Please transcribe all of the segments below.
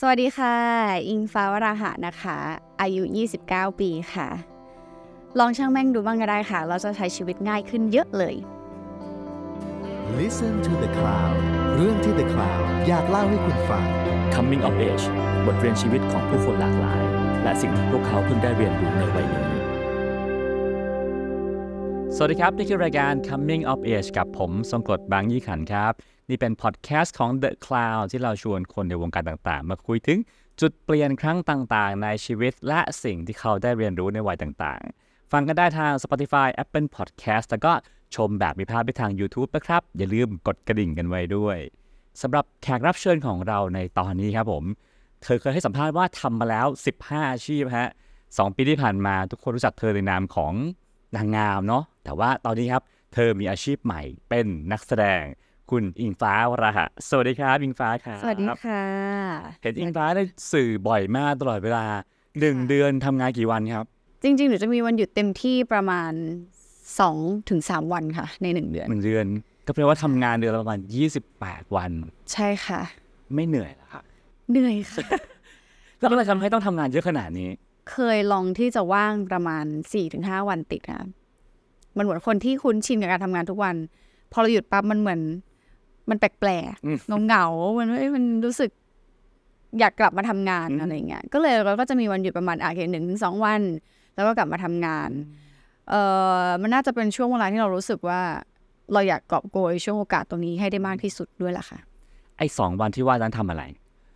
สวัสดีค่ะ อิงฟ้าวราหะนะคะ อายุ 29 ปีค่ะ ลองช่างแม่งดูบ้างก็ได้ค่ะ เราจะใช้ชีวิตง่ายขึ้นเยอะเลย Listen to the cloud เรื่องที่ the cloud อยากเล่าให้คุณฟัง Coming of age บทเรียนชีวิตของผู้คนหลากหลาย และสิ่งที่พวกเขาเพิ่งได้เรียนรู้ในวัยนี้สวัสดีครับ นี่คือรายการ Coming of Age กับผมทรงกฎบางยี่ขันครับ นี่เป็นพอดแคสต์ของ The Cloud ที่เราชวนคนในวงการต่างๆ มาคุยถึงจุดเปลี่ยนครั้งต่างๆ ในชีวิตและสิ่งที่เขาได้เรียนรู้ในวัยต่างๆ ฟังกันได้ทาง Spotify Apple Podcast แล้วก็ชมแบบมีภาพไปทาง YouTube นะครับ อย่าลืมกดกระดิ่งกันไว้ด้วยสำหรับแขกรับเชิญของเราในตอนนี้ครับผมเธอเคยให้สัมภาษณ์ว่าทำมาแล้ว 15อาชีพฮะสองปีที่ผ่านมาทุกคนรู้จักเธอในนามของนางงามเนาะแต่ว่าตอนนี้ครับ เธอมีอาชีพใหม่เป็นนักแสดงคุณอิงฟ้าวราหะสวัสดีครับอิงฟ้าครับสวัสดีค่ะเห็นอิงฟ้าได้สื่อบ่อยมากตลอดเวลาหนึ่งเดือนทำงานกี่วันครับ จริง ๆหนูจะมีวันหยุดเต็มที่ประมาณ2ถึงสวันค่ะ ในหนึ่งเดือนหนึ่งเดือน ก็แปลว่าทำงานเดือนประมาณ 28 วัน ใช่ค่ะ ไม่เหนื่อยหรอคะเหนื่อยค่ะแล้วอะไรทำให้ต้องทำงานเยอะขนาดนี้ เคยลองที่จะว่างประมาณ4าวันติดค่ะมันเหมือนคนที่คุ้นชินกับการทำางานทุกวัน พอเราหยุดปั๊บมันเหมือน มันแปลกๆเงาเงามันเอ้ยมันรู้สึกอยากกลับมาทำงานอะไรเงี้ยก็เลยเราก็จะมีวันหยุดประมาณอาเคหนึ่งถึงสองวัน แล้วก็กลับมาทำงาน เอ่อมันน่าจะเป็นช่วงเวลาที่เรารู้สึกว่า เราอยากกอบโกยช่วงโอกาสตรงนี้ให้ได้มากที่สุดด้วยล่ะค่ะ ไอ้สองวันที่ว่านั้นทำอะไร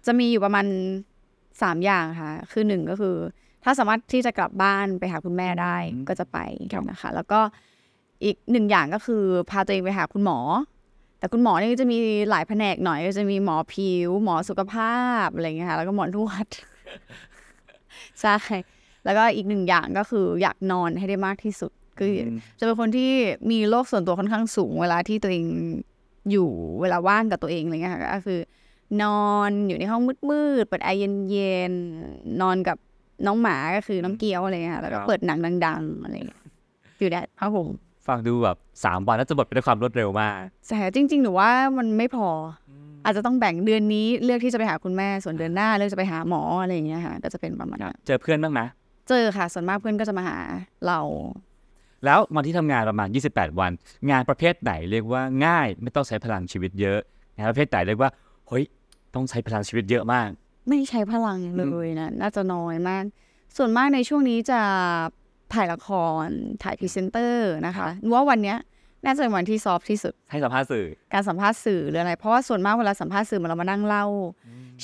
จะมีอยู่ประมาณสามอย่างค่ะ คือหนึ่งก็คือ ถ้าสามารถที่จะกลับบ้านไปหาคุณแม่ได้ก็จะไปนะคะแล้วก็อีกหนึ่งอย่างก็คือพาตัวเองไปหาคุณหมอ แต่คุณหมอเนี่ยจะมีหลายแผนกหน่อยก็จะมีหมอผิวหมอสุขภาพอะไรเงี้ยค่ะแล้วก็หมอนวดใช่แล้วก็อีกหนึ่งอย่างก็คืออยากนอนให้ได้มากที่สุดคือจะเป็นคนที่มีโรคส่วนตัวค่อนข้างสูง เวลาที่ตัวเองอยู่เวลาว่างกับตัวเองอะไรเงี้ยค่ะก็คือ นอนอยู่ในห้องมืดๆเปิดแอร์เย็นๆนอนกับน้องหมาก็คือน้องเกี้ยวอะไรเงี้ยแล้วก็เปิดหนังดังๆอะไรอยู่ได้ครับผมฟังดูแบบสามวันน่าจะหมดไปด้วยความรวดเร็วมากแต่จริง ๆหนูว่ามันไม่พอ อาจจะต้องแบ่งเดือนนี้เลือกที่จะไปหาคุณแม่ ส่วนเดือนหน้าเลือกจะไปหาหมอ อะไรอย่างเงี้ยค่ะก็จะเป็นประมาณนั้นเจอเพื่อนบ้างไหมเจอค่ะ ส่วนมากเพื่อนก็จะมาหาเรา แล้วมาที่ทำงานประมาณ 28 วัน งานประเภทไหน เรียกว่าง่าย ไม่ต้องใช้พลังชีวิตเยอะงานประเภทไหนเรียกว่าเฮ้ยต้องใช้พลังชีวิตเยอะมาก ไม่ใช้พลังเลยนะน่าจะน้อยมาก ส่วนมากในช่วงนี้จะถ่ายละครถ่ายพรีเซนเตอร์นะคะนว่าวันเนี้ยน่าจะเป็นวันที่ซอฟที่สุดให้สัมภาษณ์สื่อการสัมภาษณ์สื่อหรืออะไรเพราะว่าส่วนมากเวลาสัมภาษณ์สื่อมันเรามานั่งเล่า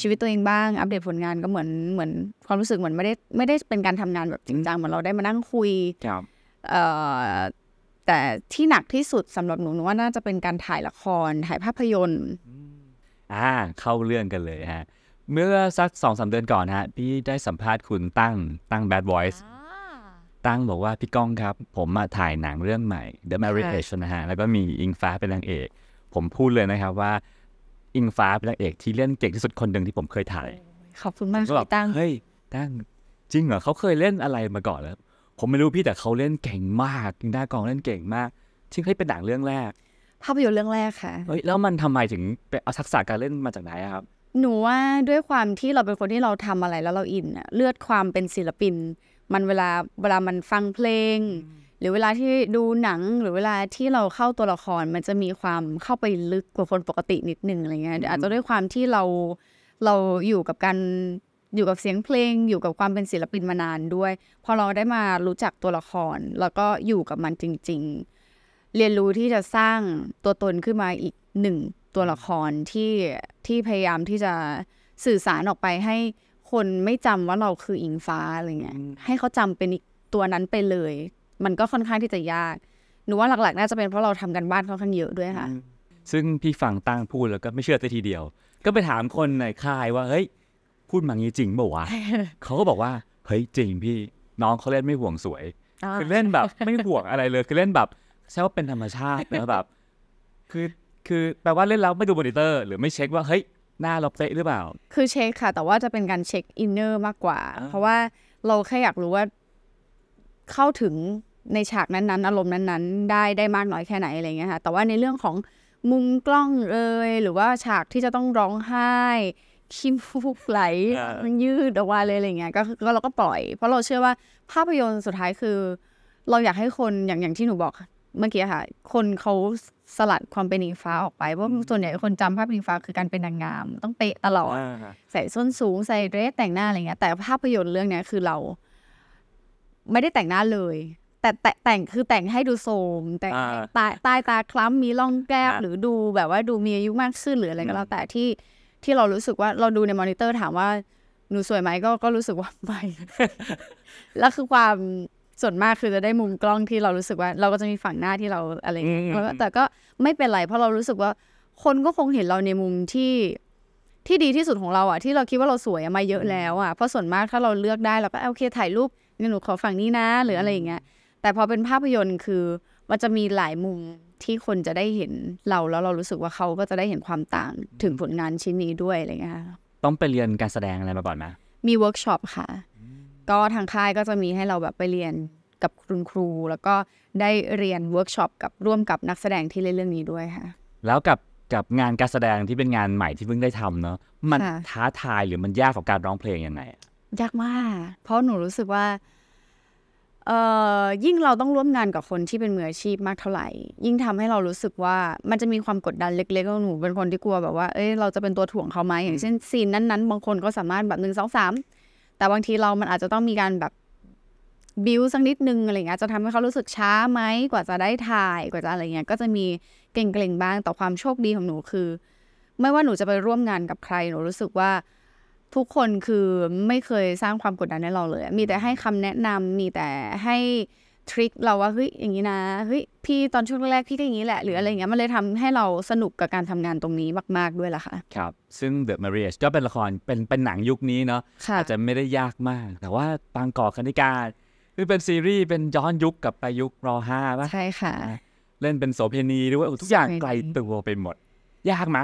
ชีวิตตัวเองบ้าง อัปเดตผลงานก็เหมือนเหมือน ความรู้สึกเหมือนไม่ได้ไม่ได้เป็นการทำงานแบบจริงจังเหมือนเราได้มานั่งคุยครับแต่ที่หนักที่สุดสำหรับหนูหนูว่าน่าจะเป็นการถ่ายละครถ่ายภาพยนตร์อ่าเข้าเรื่องกันเลยฮะเมื่อสักสองสาเดือนก่อนฮะพี่ได้สัมภาษณ์คุณตั้งตั้งแบดบอยส์ตั้งบอกว่าพี่ก้องครับ ผมมาถ่ายหนังเรื่องใหม่ The Marriage นะฮะแล้วก็มีอิงฟ้าเป็นนางเอก ผมพูดเลยนะครับว่าอิงฟ้าเป็นนางเอกที่เล่นเก่งที่สุดคนหนึ่งที่ผมเคยถ่ายขอบคุณมากพี่ตั้งเฮ้ยตั้งจริงเหรอเขาเคยเล่นอะไรมาก่อนแล้ว ผมไม่รู้พี่แต่เขาเล่นเก่งมากหน้ากองเล่นเก่งมากที่งเคยเป็นหนังเรื่องแรกภาพยนตร์เรื่องแรกค่ะเฮ้ยแล้วมันทำไมถึงเอาทักษะการเล่นมาจากไหนครับ หนูว่าด้วยความที่เราเป็นคนที่เราทำอะไรแล้วเราอินเลือดความเป็นศิลปินมันเวลา เวลา มันฟังเพลง หรือเวลาที่ดูหนัง หรือเวลาที่เราเข้าตัวละคร มันจะมีความเข้าไปลึกกว่าคนปกตินิดหนึ่งอะไรเงี้ย อาจจะด้วยความที่เรา เราอยู่กับการ อยู่กับเสียงเพลง อยู่กับความเป็นศิลปินมานานด้วย พอเราได้มา รู้จักตัวละคร แล้วก็อยู่กับมันจริง ๆ เรียนรู้ที่จะสร้างตัวตนขึ้นมาอีกหนึ่งตัวละครที่ ที่พยายามที่จะสื่อสารออกไปให้คนไม่จำว่าเราคืออิงฟ้าอะไรเงี้ยให้เขาจำเป็นอีกตัวนั้นไปเลย มันก็ค่อนข้างที่จะยากหนูว่าหลักๆ น่าจะเป็นเพราะเราทำกันบ้านค่อนข้างเยอะด้วยค่ะ ซึ่งพี่ฝั่งตั้งพูดแล้วก็ไม่เชื่อแต่ทีเดียว ก็ไปถามคนในค่ายว่า เฮ้ยพูดมางี้จริงเปล่าวะเขาก็บอกว่าเฮ้ยจริงพี่น้องเขาเล่นไม่ห่วงสวย คือเล่นแบบ ไม่ห่วงอะไรเลย คือเล่นแบบใช่ว่าเป็นธรรมชาตินะแบบ คือ คือแปลว่าเล่นแล้วไม่ดูมอนิเตอร์ หรือไม่เช็คว่าเฮ้ยหน้าเราเป๊ะหรือเปล่า คือเช็คค่ะ แต่ว่าจะเป็นการเช็คอินเนอร์มากกว่า เพราะว่าเราแค่อยากรู้ว่าเข้าถึงในฉากนั้นๆ อารมณ์นั้นๆ ได้ได้มากน้อยแค่ไหนอะไรเงี้ยค่ะ แต่ว่าในเรื่องของมุมกล้องเลย หรือว่าฉากที่จะต้องร้องไห้ คิมฟุกไหล มันยืดออกมาเลยอะไรเงี้ยก็ก็เราก็ปล่อย เพราะเราเชื่อว่าภาพยนตร์สุดท้ายคือ เราอยากให้คนอย่างอย่างที่หนูบอกเมื่อกี้ค่ะ คนเขาสลัดความเป็นอิงฟ้าออกไป เพราะส่วนใหญ่คนจำภาพอิงฟ้าคือการเป็นนางงาม ต้องเป๊ะตลอด ใส่ส้นสูงใส่เดรสแต่งหน้าอะไรเงี้ยแต่ ภาพยนตร์เรื่องเนี้ยคือเราไม่ได้แต่งหน้าเลย แต่แต่งคือแต่งให้ดูโสมแต่งตายตยตาคล้ำมีร่องแก้มหรือดูแบบว่าดูมีอายุมากขึ้นหรืออะไรก็แล้ว แต่ที่ที่เรารู้สึกว่าเราดูในมอนิเตอร์ถามว่า หนูสวยไหมก็ก็รู้สึกว่าไม่แล้วคือความส่วนมากคือจะได้มุมกล้องที่เรารู้สึกว่า เราก็จะมีฝั่งหน้าที่เราอะไรเงี้ย แต่ก็ไม่เป็นไร เพราะเรารู้สึกว่าคนก็คงเห็นเราในมุมที่ที่ดีที่สุดของเราอ่ะที่เราคิดว่าเราสวยมาเยอะแล้วอ่ะเพราะส่วนมากถ้าเราเลือกได้เราก็โอเค ถ่ายรูปนี่หนูขอฝั่งนี้นะหรืออะไรอย่างเงี้ยแต่พอเป็นภาพยนตร์คือมันจะมีหลายมุมที่คนจะได้เห็นเราแล้วเรารู้สึกว่าเขาก็จะได้เห็นความต่างถึงผลงานชิ้นนี้ด้วยอะไรเงี้ยต้องไปเรียนการแสดงอะไรมาก่อนไหมมีเวิร์กช็อปค่ะก็ทางค่ายก็จะมีให้เราแบบไปเรียนกับคุณครู แล้วก็ได้เรียนเวิร์กช็อปกับร่วมกับนักแสดงที่เล่นเรื่องนี้ด้วยค่ะแล้วกับกับงานการแสดงที่เป็นงานใหม่ที่เพิ่งได้ทำเนาะมันท้าทายหรือมันยากกับการร้องเพลงยังไงยากมากเพราะหนูรู้สึกว่าเอ่อยิ่งเราต้องร่วมงานกับคนที่เป็นมืออาชีพมากเท่าไหร่ ยิ่งทำให้เรารู้สึกว่ามันจะมีความกดดันเล็กๆของหนูเป็นคนที่กลัว แบบว่าเอ้ยเราจะเป็นตัวถ่วงเขาไหมอย่างเช่นซีนนั้นๆบางคนก็สามารถแบบหนึ่งสองสามแต่บางทีเรามันอาจจะต้องมีการแบบบิวสักนิดนึงอะไรเงี้ย จะทำให้เขารู้สึกช้าไหมกว่าจะได้ถ่าย กว่าจะอะไรเงี้ย ก็จะมีเก่งๆบ้าง แต่ความโชคดีของหนู คือ ไม่ว่าหนูจะไปร่วมงานกับใคร หนูรู้สึกว่าทุกคนคือไม่เคยสร้างความกดดันให้เราเลย มีแต่ให้คำแนะนำมีแต่ให้ทริคเราว่าเฮ้ยอย่างนี้นะเฮ้ยพี่ตอนช่วงแรกพี่ก็อย่างนี้แหละ หรืออะไรเงี้ยมันเลยทำให้เราสนุกกับการทำงานตรงนี้มาก ๆ ด้วยล่ะค่ะ ครับ ซึ่ง The Marriage ก็เป็นละครเป็นเป็นหนังยุคนี้เนาะอาจจะไม่ได้ยากมาก แต่ว่าปางกอกคณิกาคือเป็นซีรีส์ เป็นย้อนยุค กับไปยุครอห้าป่ะใช่ค่ะ เล่นเป็นโสเพณีด้วยทุกอย่างไกลตัวไปหมด ยากไหม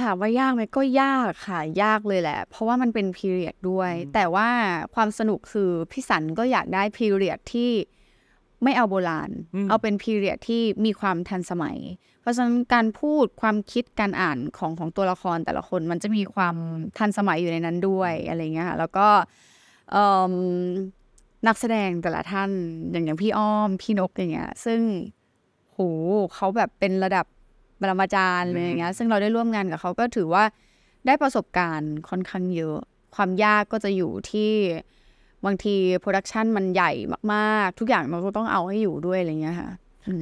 ถามว่ายากไหมก็ยากค่ะยากเลยแหละ เพราะว่ามันเป็นพีเรียดด้วย แต่ว่าความสนุกคือพี่สันก็อยากได้พีเรียดที่ไม่เอาโบราณ เอาเป็นพีเรียดที่มีความทันสมัย เพราะฉะนั้นการพูดความคิดการอ่านของของตัวละครแต่ละคนมันจะมีความทันสมัยอยู่ในนั้นด้วยอะไรเงี้ยค่ะแล้วก็นักแสดงแต่ละท่านอย่างอย่างพี่อ้อมพี่นกอย่างเงี้ยซึ่งโหเขาแบบเป็นระดับบรมาจารย์อะไรอย่างเงี้ยซึ่งเราได้ร่วมงานกับเขาก็ถือว่าได้ประสบการณ์ค่อนข้างเยอะ ความยากก็จะอยู่ที่บางทีโปรดักชันมันใหญ่มากๆ ทุกอย่างมันก็ต้องเอาให้อยู่ด้วยอะไรเงี้ยค่ะ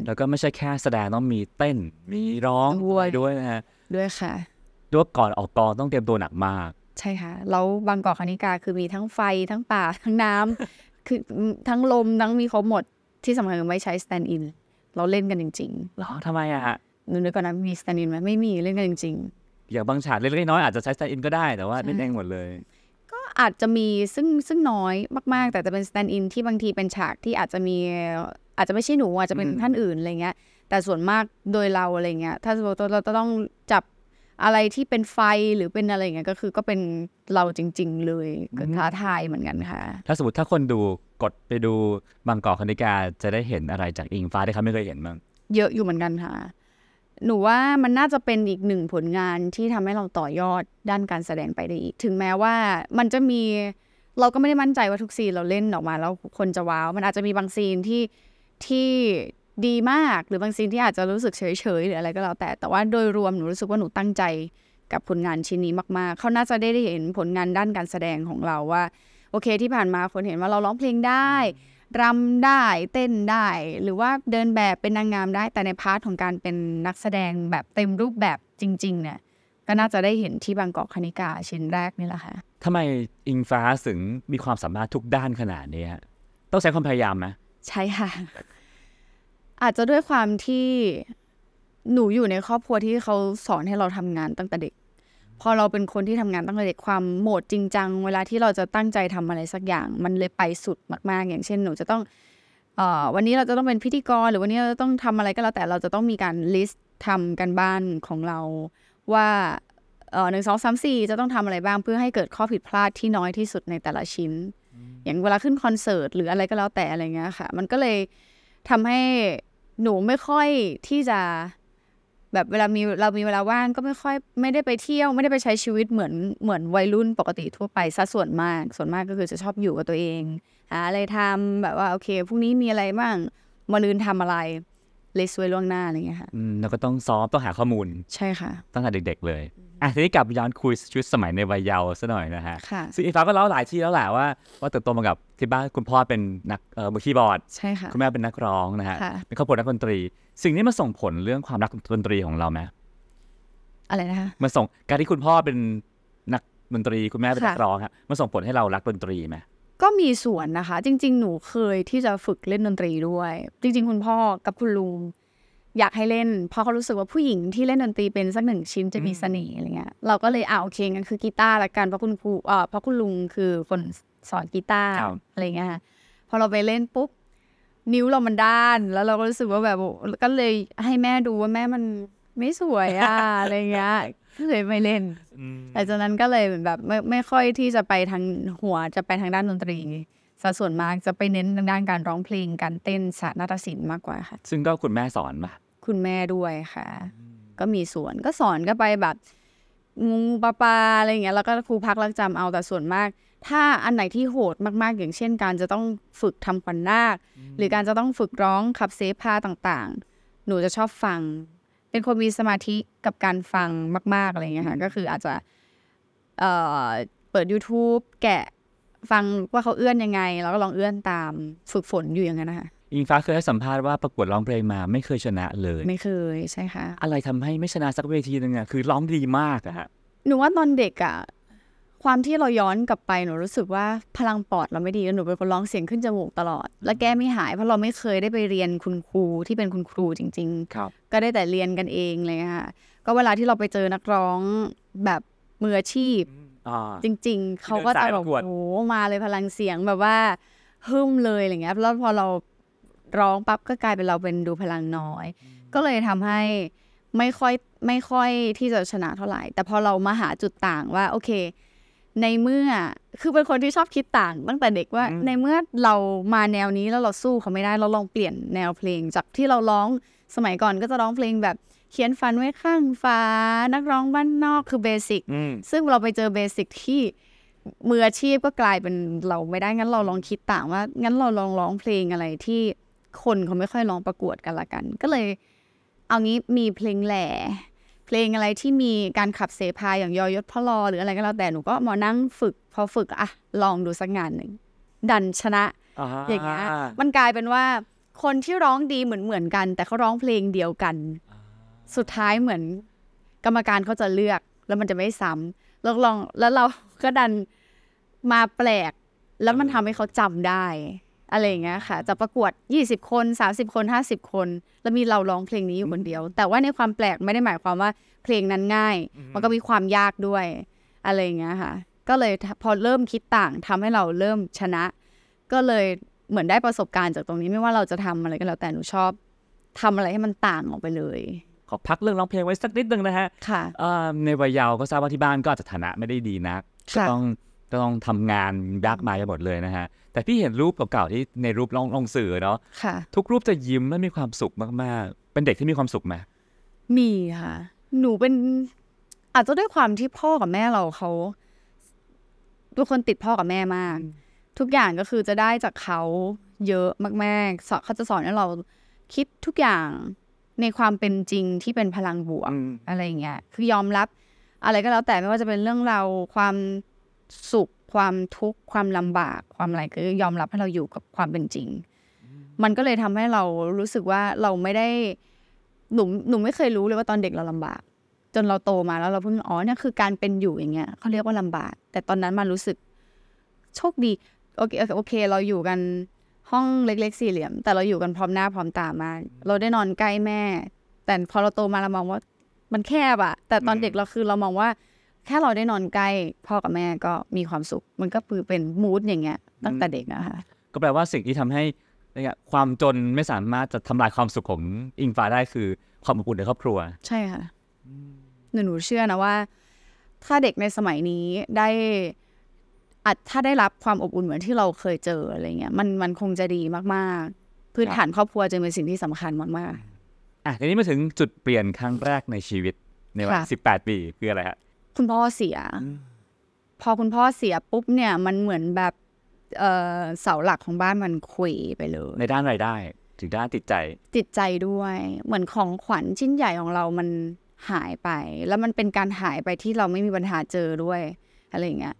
แล้วก็ไม่ใช่แค่แสดงต้องมีเต้น มีร้องด้วยนะฮะด้วยค่ะ ด้วยก่อนออกกองต้องเตรียมตัวหนักมากใช่ค่ะ แล้วบางกอกคณิกาคือมีทั้งไฟทั้งป่าทั้งน้ำ คือทั้งลมทั้งมีครบหมดที่สำคัญไม่ใช้สแตนด์อินเราเล่นกันจริงๆหรอทำไมอะฮะหนูนึกก่อนนะมีสแตนด์อินไหมไม่มีเล่นกันจริงอย่างบางฉากเล็กๆน้อยอาจจะใช้สแตนด์อินก็ได้แต่ว่าเล่นเองหมดเลย ก็อาจจะมีซึ่งซึ่งน้อยมาก ๆ แต่จะเป็นสแตนด์อินที่บางทีเป็นฉากที่อาจจะมีอาจจะไม่ใช่หนูอาจจะเป็นท่านอื่นอะไรเงี้ย แต่ส่วนมากโดยเราอะไรเงี้ยถ้าสมมติเราจะต้องจับอะไรที่เป็นไฟหรือเป็นอะไรเงี้ยก็คือก็เป็นเราจริง ๆ เลยก็ท้าทายเหมือนกันค่ะ ถ้าสมมติถ้าคนดูกดไปดูบางกอกคณิกาจะได้เห็นอะไรจากอิงฟ้าที่เขาไม่เคยเห็นมั้งเยอะอยู่เหมือนกันค่ะหนูว่ามันน่าจะเป็นอีกหนึ่งผลงานที่ทำให้เราต่อยอดด้านการแสดงไปได้อีก ถึงแม้ว่ามันจะมีเราก็ไม่ได้มั่นใจว่าทุกซีนเราเล่นออกมาแล้วคนจะว้าว มันอาจจะมีบางซีนที่ที่ดีมาก หรือบางซีนที่อาจจะรู้สึกเฉยๆหรืออะไร ก็แล้วแต่ แต่ว่าโดยรวมหนูรู้สึกว่าหนูตั้งใจกับผลงานชิ้นนี้มากๆ เขาน่าจะได้เห็นผลงานด้านการแสดงของเราว่า โอเคที่ผ่านมาคนเห็นว่าเราร้องเพลงได้รำได้เต้นได้ หรือว่าเดินแบบเป็นนางงามได้ แต่ในพาร์ทของการเป็นนักแสดงแบบเต็มรูปแบบจริง ๆ เนี่ยก็น่าจะได้เห็นที่บางกอกคณิกาชิ้นแรกนี่แหละค่ะทำไมอิงฟ้าถึงมีความสามารถทุกด้านขนาดนี้ต้องใช้ความพยายามไหมใช่ค่ะอาจจะด้วยความที่หนูอยู่ในครอบครัวที่เขาสอนให้เราทำงานตั้งแต่เด็กพอเราเป็นคนที่ทำงานตั้งแต่เด็กความโหมดจริงจังเวลาที่เราจะตั้งใจทำอะไรสักอย่างมันเลยไปสุดมาก ๆ อย่างเช่น หนูจะต้องออวันนี้เราจะต้องเป็นพิธีกร หรือวันนี้เราจะต้องทำอะไรก็แล้ว แต่เราจะต้องมีการลิสต์ทำกันบ้านของเรา ว่าหนึ่งสองสามสี่จะต้องทำอะไรบ้างเพื่อให้เกิดข้อผิดพลาดที่น้อยที่สุดในแต่ละชิ้น อย่างเวลาขึ้นคอนเสิร์ตหรืออะไรก็แล้วแต่อะไรเงี้ยค่ะ มันก็เลยทำให้หนูไม่ค่อยที่จะแบบเวลามีเรามีเวลาว่างก็ไม่ค่อยไม่ได้ไปเที่ยว ไม่ได้ไปใช้ชีวิตเหมือนเหมือนวัยรุ่นปกติทั่วไปซะส่วนมาก ส่วนมากก็คือจะชอบอยู่กับตัวเองหาอะไรทำแบบว่าโอเคพรุ่งนี้มีอะไรบ้างมาลืนทำอะไร เลยซวยล่วงหน้าอะไรเงี้ยค่ะอืมแล้วก็ต้องซ้อมต้องหาข้อมูลใช่ค่ะ ตั้งแต่เด็กๆเลยอ่ะทีนี้กลับย้อนคุยชุดสมัยในวัยเยาว์ซะหน่อยนะฮะซึ่งอีฟ้าก็เล่าหลายที่แล้วแหละว่าว่าเติบโตมากับที่บ้านคุณพ่อเป็นนักเอ่อมือคีย์บอร์ดใช่ค่ะคุณแม่เป็นนักร้องนะฮะเป็นครอบครัวนักดนตรี สิ่งนี้มันส่งผลเรื่องความรักดนตรีของเราไหมอะไรนะคะมันส่งการที่คุณพ่อเป็นนักดนตรีคุณแม่เป็นนักร้องครับมันส่งผลให้เรารักดนตรีไหมก็มีส่วนนะคะ จริง ๆ หนูเคยที่จะฝึกเล่นดนตรีด้วย จริง ๆ คุณพ่อกับคุณลุงอยากให้เล่น เพราะเขารู้สึกว่าผู้หญิงที่เล่นดนตรีเป็นสักหนึ่งชิ้นจะมีเสน่ห์อะไรเงี้ย เราก็เลยอ่าโอเคงั้นคือกีตาร์ละกันเพราะคุณครูเออเพราะคุณลุงคือคนสอนกีตาร์อะไรเงี้ยพอเราไปเล่นปุ๊บ นิ้วเรามันด้าน แล้วเราก็รู้สึกว่าแบบก็เลยให้แม่ดูว่าแม่มันไม่สวยอะอะไรเงี้ยก็เลยไม่เล่น แต่จากนั้นก็เลยแบบไม่ไม่ค่อยที่จะไปทางหัวจะไปทางด้านดนตรีสัดส่วนมากจะไปเน้นทางด้านการร้องเพลง การเต้นศาสตร์นาฏศิลป์มากกว่าค่ะซึ่งก็คุณแม่สอนมาคุณแม่ด้วยค่ะ ก็มีส่วนก็สอนก็ไปแบบงูปลาปลาอะไรอย่างเงี้ยแล้วก็ครูพักรักจำเอาแต่ส่วนมาก ถ้าอันไหนที่โหดมาก ๆ อย่างเช่นการจะต้องฝึกทำวันนาคหรือการจะต้องฝึกร้องขับเซฟพาต่างๆ หนูจะชอบฟัง เป็นคนมีสมาธิกับการฟังมาก ๆ อะไรเงี้ยค่ะ ก็คืออาจจะเเปิด YouTube แกะฟังว่าเขาเอื้อนยังไงแล้วก็ลองเอื้อนตามฝึกฝนอยู่อย่างนั้นนะคะอิงฟ้าเคยให้สัมภาษณ์ว่าประกวดร้องเพลงมาไม่เคยชนะเลย ไม่เคยใช่ค่ะ อะไรทำให้ไม่ชนะสักเวทีนึงอะคือร้องดีมากอะัะหนูว่าตอนเด็กอะความที่เราย้อนกลับไปหนูรู้สึกว่าพลังปอดเราไม่ดีหนูเป็นคนร้องเสียงขึ้นจมูกตลอด และแก้ไม่หายเพราะเราไม่เคยได้ไปเรียนคุณครูที่เป็นคุณครูจริงๆครับก็ได้แต่เรียนกันเองเลยค่ะก็เวลาที่เราไปเจอนักร้องแบบมืออาชีพจริง ๆเขาก็จะแบบโอ้มาเลยพลังเสียงแบบว่าฮึ่มเลยอะไรเงี้ยแล้วพอเราร้องปั๊บก็กลายเป็นเราเป็นดูพลังน้อย ก็เลยทำให้ไม่ค่อยไม่ค่อยที่จะชนะเท่าไหร่ แต่พอเรามาหาจุดต่างว่า โอเค ในเมื่อคือเป็นคนที่ชอบคิดต่างตั้งแต่เด็กว่าในเมื่อเรามาแนวนี้แล้วเราสู้เขาไม่ได้เราลองเปลี่ยนแนวเพลง จากที่เราร้องสมัยก่อนก็จะร้องเพลงแบบเขียนฝันไว้ข้างฟ้านักร้องบ้านนอกคือเบสิก ซึ่งเราไปเจอเบสิกที่มืออาชีพก็กลายเป็นเราไม่ได้งั้นเราลองคิดต่างว่า งั้นเราลองร้องเพลงอะไรที่คนเขาไม่ค่อยร้องประกวดกันละกัน ก็เลยเอางี้มีเพลงแหล่เพลงอะไรที่มีการขับเสพาอย่างยอยศพลอหรืออะไรก็แล้วแต่หนูก็มานั่งฝึก พอฝึกอะลองดูสักงานหนึ่งดันชนะอย่างเงี้ยมันกลายเป็นว่า คนที่ร้องดีเหมือนเหมือนกัน แต่เขาร้องเพลงเดียวกัน สุดท้ายเหมือน กรรมการเขาจะเลือกแล้วมันจะไม่ซ้ำแล้วลองแล้วเราก็ดันมาแปลก แล้วมันทำให้เขาจำได้อะไรอย่างเงี้ยค่ะจะประกวด20 คน 30 คน 50 คน แล้วมีเราร้องเพลงนี้อยู่คนเดียว แต่ว่าในความแปลกไม่ได้หมายความว่าเพลงนั้นง่าย มันก็มีความยากด้วยอะไรอย่างเงี้ยค่ะ ก็เลยพอเริ่มคิดต่างทำให้เราเริ่มชนะ ก็เลยเหมือนได้ประสบการณ์จากตรงนี้ไม่ว่าเราจะทำอะไรก็แล้วแต่หนูชอบ ทำอะไรให้มันต่างออกไปเลย ขอพักเรื่องร้องเพลงไว้สักนิดนึงนะฮะค่ะในวัยเยาว์ก็ทราบว่าที่บ้านก็อาจจะฐานะไม่ได้ดีนักก็ต้องก็ต้องทำงานยากมายไปหมดเลยนะฮะแต่ พี่เห็นรูปเก่าๆที่ในรูปลองลองสื่อเนาะค่ะ ทุกรูปจะยิ้มและมีความสุขมาก ๆ เป็นเด็กที่มีความสุขไหมมีค่ะหนูเป็นอาจจะด้วยความที่พ่อกับแม่เราเขาทุกคนติดพ่อกับแม่มาก ทุกอย่างก็คือจะได้จากเขาเยอะมากๆเขาจะสอนให้เราคิดทุกอย่างในความเป็นจริงที่เป็นพลังบวกอะไรอย่างเงี้ยคือยอมรับอะไรก็แล้วแต่ไม่ว่าจะเป็นเรื่องเราความสุขความทุกข์ความลำบากความอะไรก็ยอมรับให้เราอยู่กับความเป็นจริง มันก็เลยทำให้เรารู้สึกว่าเราไม่ได้หนุ่มหนุ่มไม่เคยรู้เลยว่าตอนเด็กเราลำบาก จนเราโตมาแล้วเราเพิ่งอ๋อนี่คือการเป็นอยู่อย่างเงี้ยเขาเรียกว่าลำบาก แต่ตอนนั้นมันรู้สึก โชคดี โอเคโอเค เราอยู่กันห้องเล็กๆสี่เหลี่ยม แต่เราอยู่กันพร้อม หน้าพร้อมตามา เราได้นอนใกล้แม่ แต่พอเราโตมาเรามองว่า มันแคบอะแต่ตอนเด็กเราคือเรามองว่าแค่เราได้นอนใกล้พ่อกับแม่ก็มีความสุข มันก็คือเป็นมูดอย่างเงี้ยตั้งแต่เด็กอะค่ะก็แปลว่าสิ่งที่ทำให้เนี่ยความจนไม่สามารถจะทำลายความสุขของอิงฟ้าได้คือ ความอบอุ่นในครอบครัว ใช่ค่ะ หนู หนูเชื่อนะว่า ถ้าเด็กในสมัยนี้ได้อาจถ้าได้รับความอบอุ่นเหมือนที่เราเคยเจออะไรเงี้ยมันมันคงจะดีมาก ๆ พื้นฐานครอบครัวจึงเป็นสิ่งที่สำคัญมากๆอ่ะทีนี้มาถึงจุดเปลี่ยนครั้งแรกในชีวิตในวัยสิบแปดปีคืออะไรฮะคุณพ่อเสีย พอคุณพ่อเสียปุ๊บเนี่ยมันเหมือนแบบเเสาหลักของบ้านมันควยไปเลย ในด้านรายได้ถึงด้านติดใจติดใจด้วย เหมือนของขวัญชิ้นใหญ่ของเรามันหายไป แล้วมันเป็นการหายไปที่เราไม่มีปัญหาเจอด้วยอะไรอย่างเงี้ย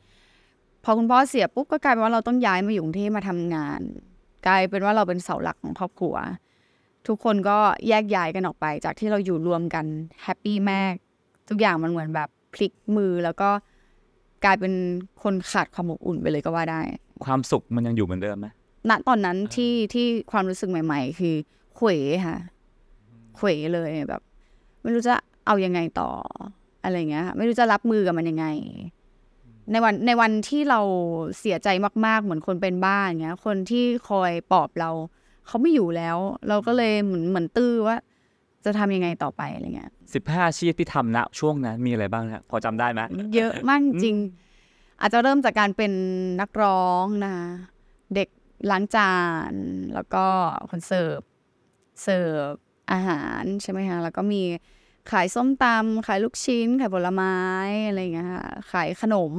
พอคุณพ่อเสียปุ๊บก็กลายเป็นว่าเราต้องย้ายมาอยู่กรุงเทพมาทำงาน กลายเป็นว่าเราเป็นเสาหลักของครอบครัว ทุกคนก็แยกย้ายกันออกไปจากที่เราอยู่รวมกันแฮปปี้แม่ทุกอย่างมันเหมือนแบบพลิกมือแล้วก็กลายเป็นคนขาดความอบอุ่นไปเลยก็ว่าได้ ความสุขมันยังอยู่เหมือนเดิมไหมณตอนนั้นที่ที่ความรู้สึกใหม่ ๆ คือ เขวค่ะเขวเลยแบบไม่รู้จะเอายังไงต่อ อะไรเงี้ย ไม่รู้จะรับมือกับมันยังไง ในวันในวันที่เราเสียใจมาก ๆ เหมือนคนเป็นบ้าอย่างเงี้ย คนที่คอยปลอบเรา เขาไม่อยู่แล้ว เราก็เลยเหมือนเหมือนตื้อว่าจะทำยังไงต่อไปอะไรเงี้ยสิบห้าอาชีพที่ทำณช่วงนั้น มีอะไรบ้างนะพอจำได้ไหมเยอะมากจริง อาจจะเริ่มจากการเป็นนักร้องนะเด็กล้างจานแล้วก็คนเสิร์ฟเสิร์ฟอาหารใช่ไหมคะแล้วก็มีขายส้มตำขายลูกชิ้น ขายผลไม้อะไรเงี้ยค่ะ ขายขนม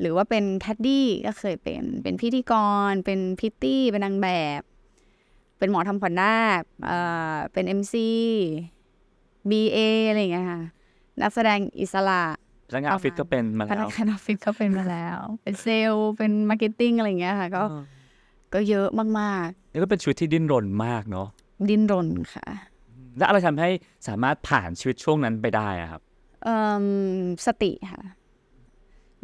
หรือว่าเป็นแคดดี้ ก็เคยเป็นเป็นพิธีกร เป็นพิตตี้เป็นนางแบบเป็นหมอทำขวัญนาคเป็น MC BA อะไรออะไรเงี้ยค่ะ นักแสดงอิสระพนักงานออฟฟิศก็เป็นมาแล้วพนักงานออฟฟิศก็เป็นมาแล้ว เป็นเซลเป็นมาร์เก็ตติ้งอะไรเงี้ยค่ะก็ ก็เยอะมากๆนี่ก็เป็นชีวิตที่ดิ้นรนมากเนาะ ดิ้นรนค่ะ และอะไรทำให้สามารถผ่านชีวิตช่วงนั้นไปได้อะครับสติค่ะ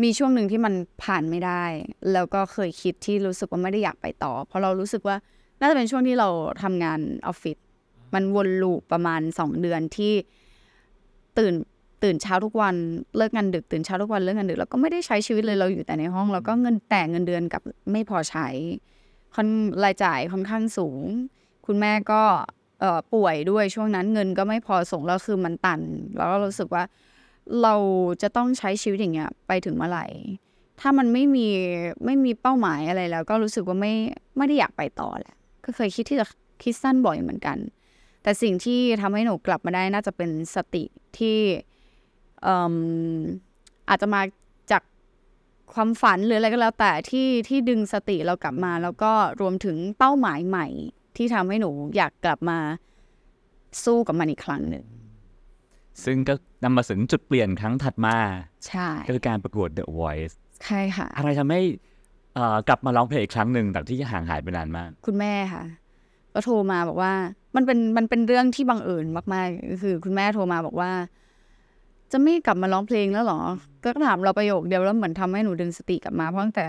มีช่วงหนึ่งที่มันผ่านไม่ได้ แล้วก็เคยคิดที่รู้สึกว่าไม่ได้อยากไปต่อ เพราะเรารู้สึกว่าน่าจะเป็นช่วงที่เราทำงานออฟฟิศมันวนลูปประมาณสองเดือนที่ตื่นตื่นเช้าทุกวันเลิกงานดึก ตื่นเช้าทุกวันเลิกงานดึกแล้วก็ไม่ได้ใช้ชีวิตเลยเราอยู่แต่ในห้องแล้วก็เงินแต่เงินเดือนกับไม่พอใช้ค่อนรายจ่ายค่อนข้างสูง คุณแม่ก็ป่วยด้วยช่วงนั้น เงินก็ไม่พอส่งแล้วคือมันตัน แล้วก็รู้สึกว่าเราจะต้องใช้ชีวิตอย่างเงี้ยไปถึงเมื่อไหร่ ถ้ามันไม่มีไม่มีเป้าหมายอะไรแล้วก็รู้สึกว่าไม่ไม่ได้อยากไปต่อแหละก็เคยคิดที่จะคิดสั้นบ่อยเหมือนกัน แต่สิ่งที่ทำให้หนูกลับมาได้น่าจะเป็นสติที่อาจจะมาจากความฝันหรืออะไรก็แล้ว แต่ที่ที่ดึงสติเรากลับมา แล้วก็รวมถึงเป้าหมายใหม่ ที่ทำให้หนูอยากกลับมา สู้กับมันอีกครั้งหนึ่งซึ่งก็นำมาถึงจุดเปลี่ยนครั้งถัดมาใช่คือการประกวด The Voice ใช่ค่ะ อะไรทำให้กลับมาร้องเพลงอีกครั้งหนึ่งแต่ที่ห่างหายไปนานมาก คุณแม่ค่ะก็โทรมาบอกว่า มันเป็นมันเป็นเรื่องที่บังเอิญมากๆคือ คุณแม่โทรมา บอกว่า จะไม่กลับมาร้องเพลงแล้วหรอ ก็ถามเราประโยคเดียวแล้วเหมือนทำให้หนูดึงสติกลับมาเพราะแต่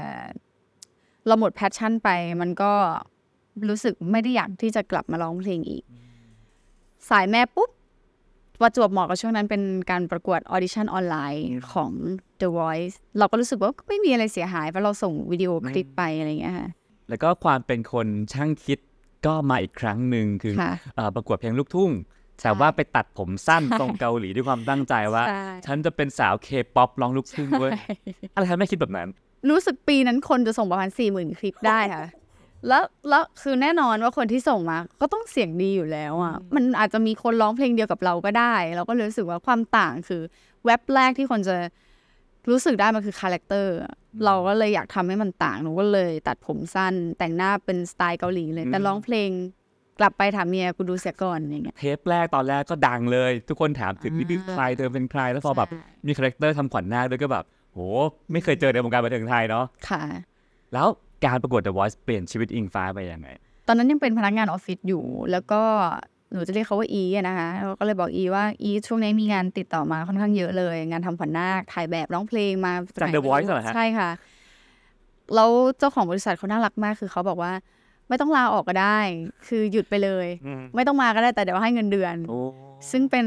เราหมดแพชชั่นไป มันก็รู้สึกไม่ได้อยากที่จะกลับมาร้องเพลงอีก สายแม่ปุ๊บว่าจวบเหมาะกับช่วงนั้นเป็นการประกวดออดิชั่นออนไลน์ของ The Voice เราก็รู้สึกว่าไม่มีอะไรเสียหายเพราะเราส่งวิดีโอคลิปไปอะไรเงี้ยค่ะ แล้วก็ความเป็นคนช่างคิดก็มาอีกครั้งหนึ่งคือประกวดเพลงลูกทุ่ง แต่ว่าไปตัดผมสั้นตรงเกาหลีด้วยความตั้งใจว่า ฉันจะเป็นสาวเคป๊อปร้องลูกทุ่งเว้ยอะไรทำให้คิดแบบนั้น รู้สึกปีนั้นคนจะส่งประมาณ4ี่หมื่นคลิปได้ค่ะแล้วแล้วคือ แน่นอน ว่า คน ที่ส่งมา ก็ ต้อง เสียงดีอยู่แล้ว อ่ะ มัน อาจจะ มีคน ร้องเพลงเดียวกับเราก็ได้ เราก็รู้สึก ว่า ความต่าง คือเว็บแรก ที่ คน จะ รู้สึก ได้ มัน คือ คาแรคเตอร์ เราก็เลยอยากทำให้มันต่างหนูก็เลย ตัดผมสั้น แต่งหน้าเป็น สไตล์ เกาหลี เลย แต่ ร้องเพลงกลับไป ถาม เมีย กู ดู เสีย ก่อนอย่างเงี้ยเทป แรกตอน แรก ก็ดังเลย ทุกคนถามถึงนี่คือใคร เธอ เป็น ใคร แล้วพอแบบ มี คาแรคเตอร์ทำขวัญหน้าด้วยก็แบบโหไม่เคยเจอในวงการบันเทิงไทยเนาะค่ะ แล้วการประกวด The Voice เปลี่ยนชีวิตอิงฟ้าไปยังไงตอนนั้นยังเป็นพนักงานออฟฟิศอยู่ แล้วก็ หนูจะเรียกเขาว่าอีนะคะเราก็เลยบอกอีว่าอีช่วงนี้มีงานติดต่อมาค่อนข้างเยอะเลย งานทำผันนาคถ่ายแบบร้องเพลงมา จาก The Voice เหรอฮะ ใช่ค่ะ แล้วเจ้าของบริษัทเขาน่ารักมากคือเขาบอกว่า ไม่ต้องลาออกก็ได้ คือหยุดไปเลย ไม่ต้องมาก็ได้แต่เดี๋ยวให้เงินเดือนซึ่งเป็น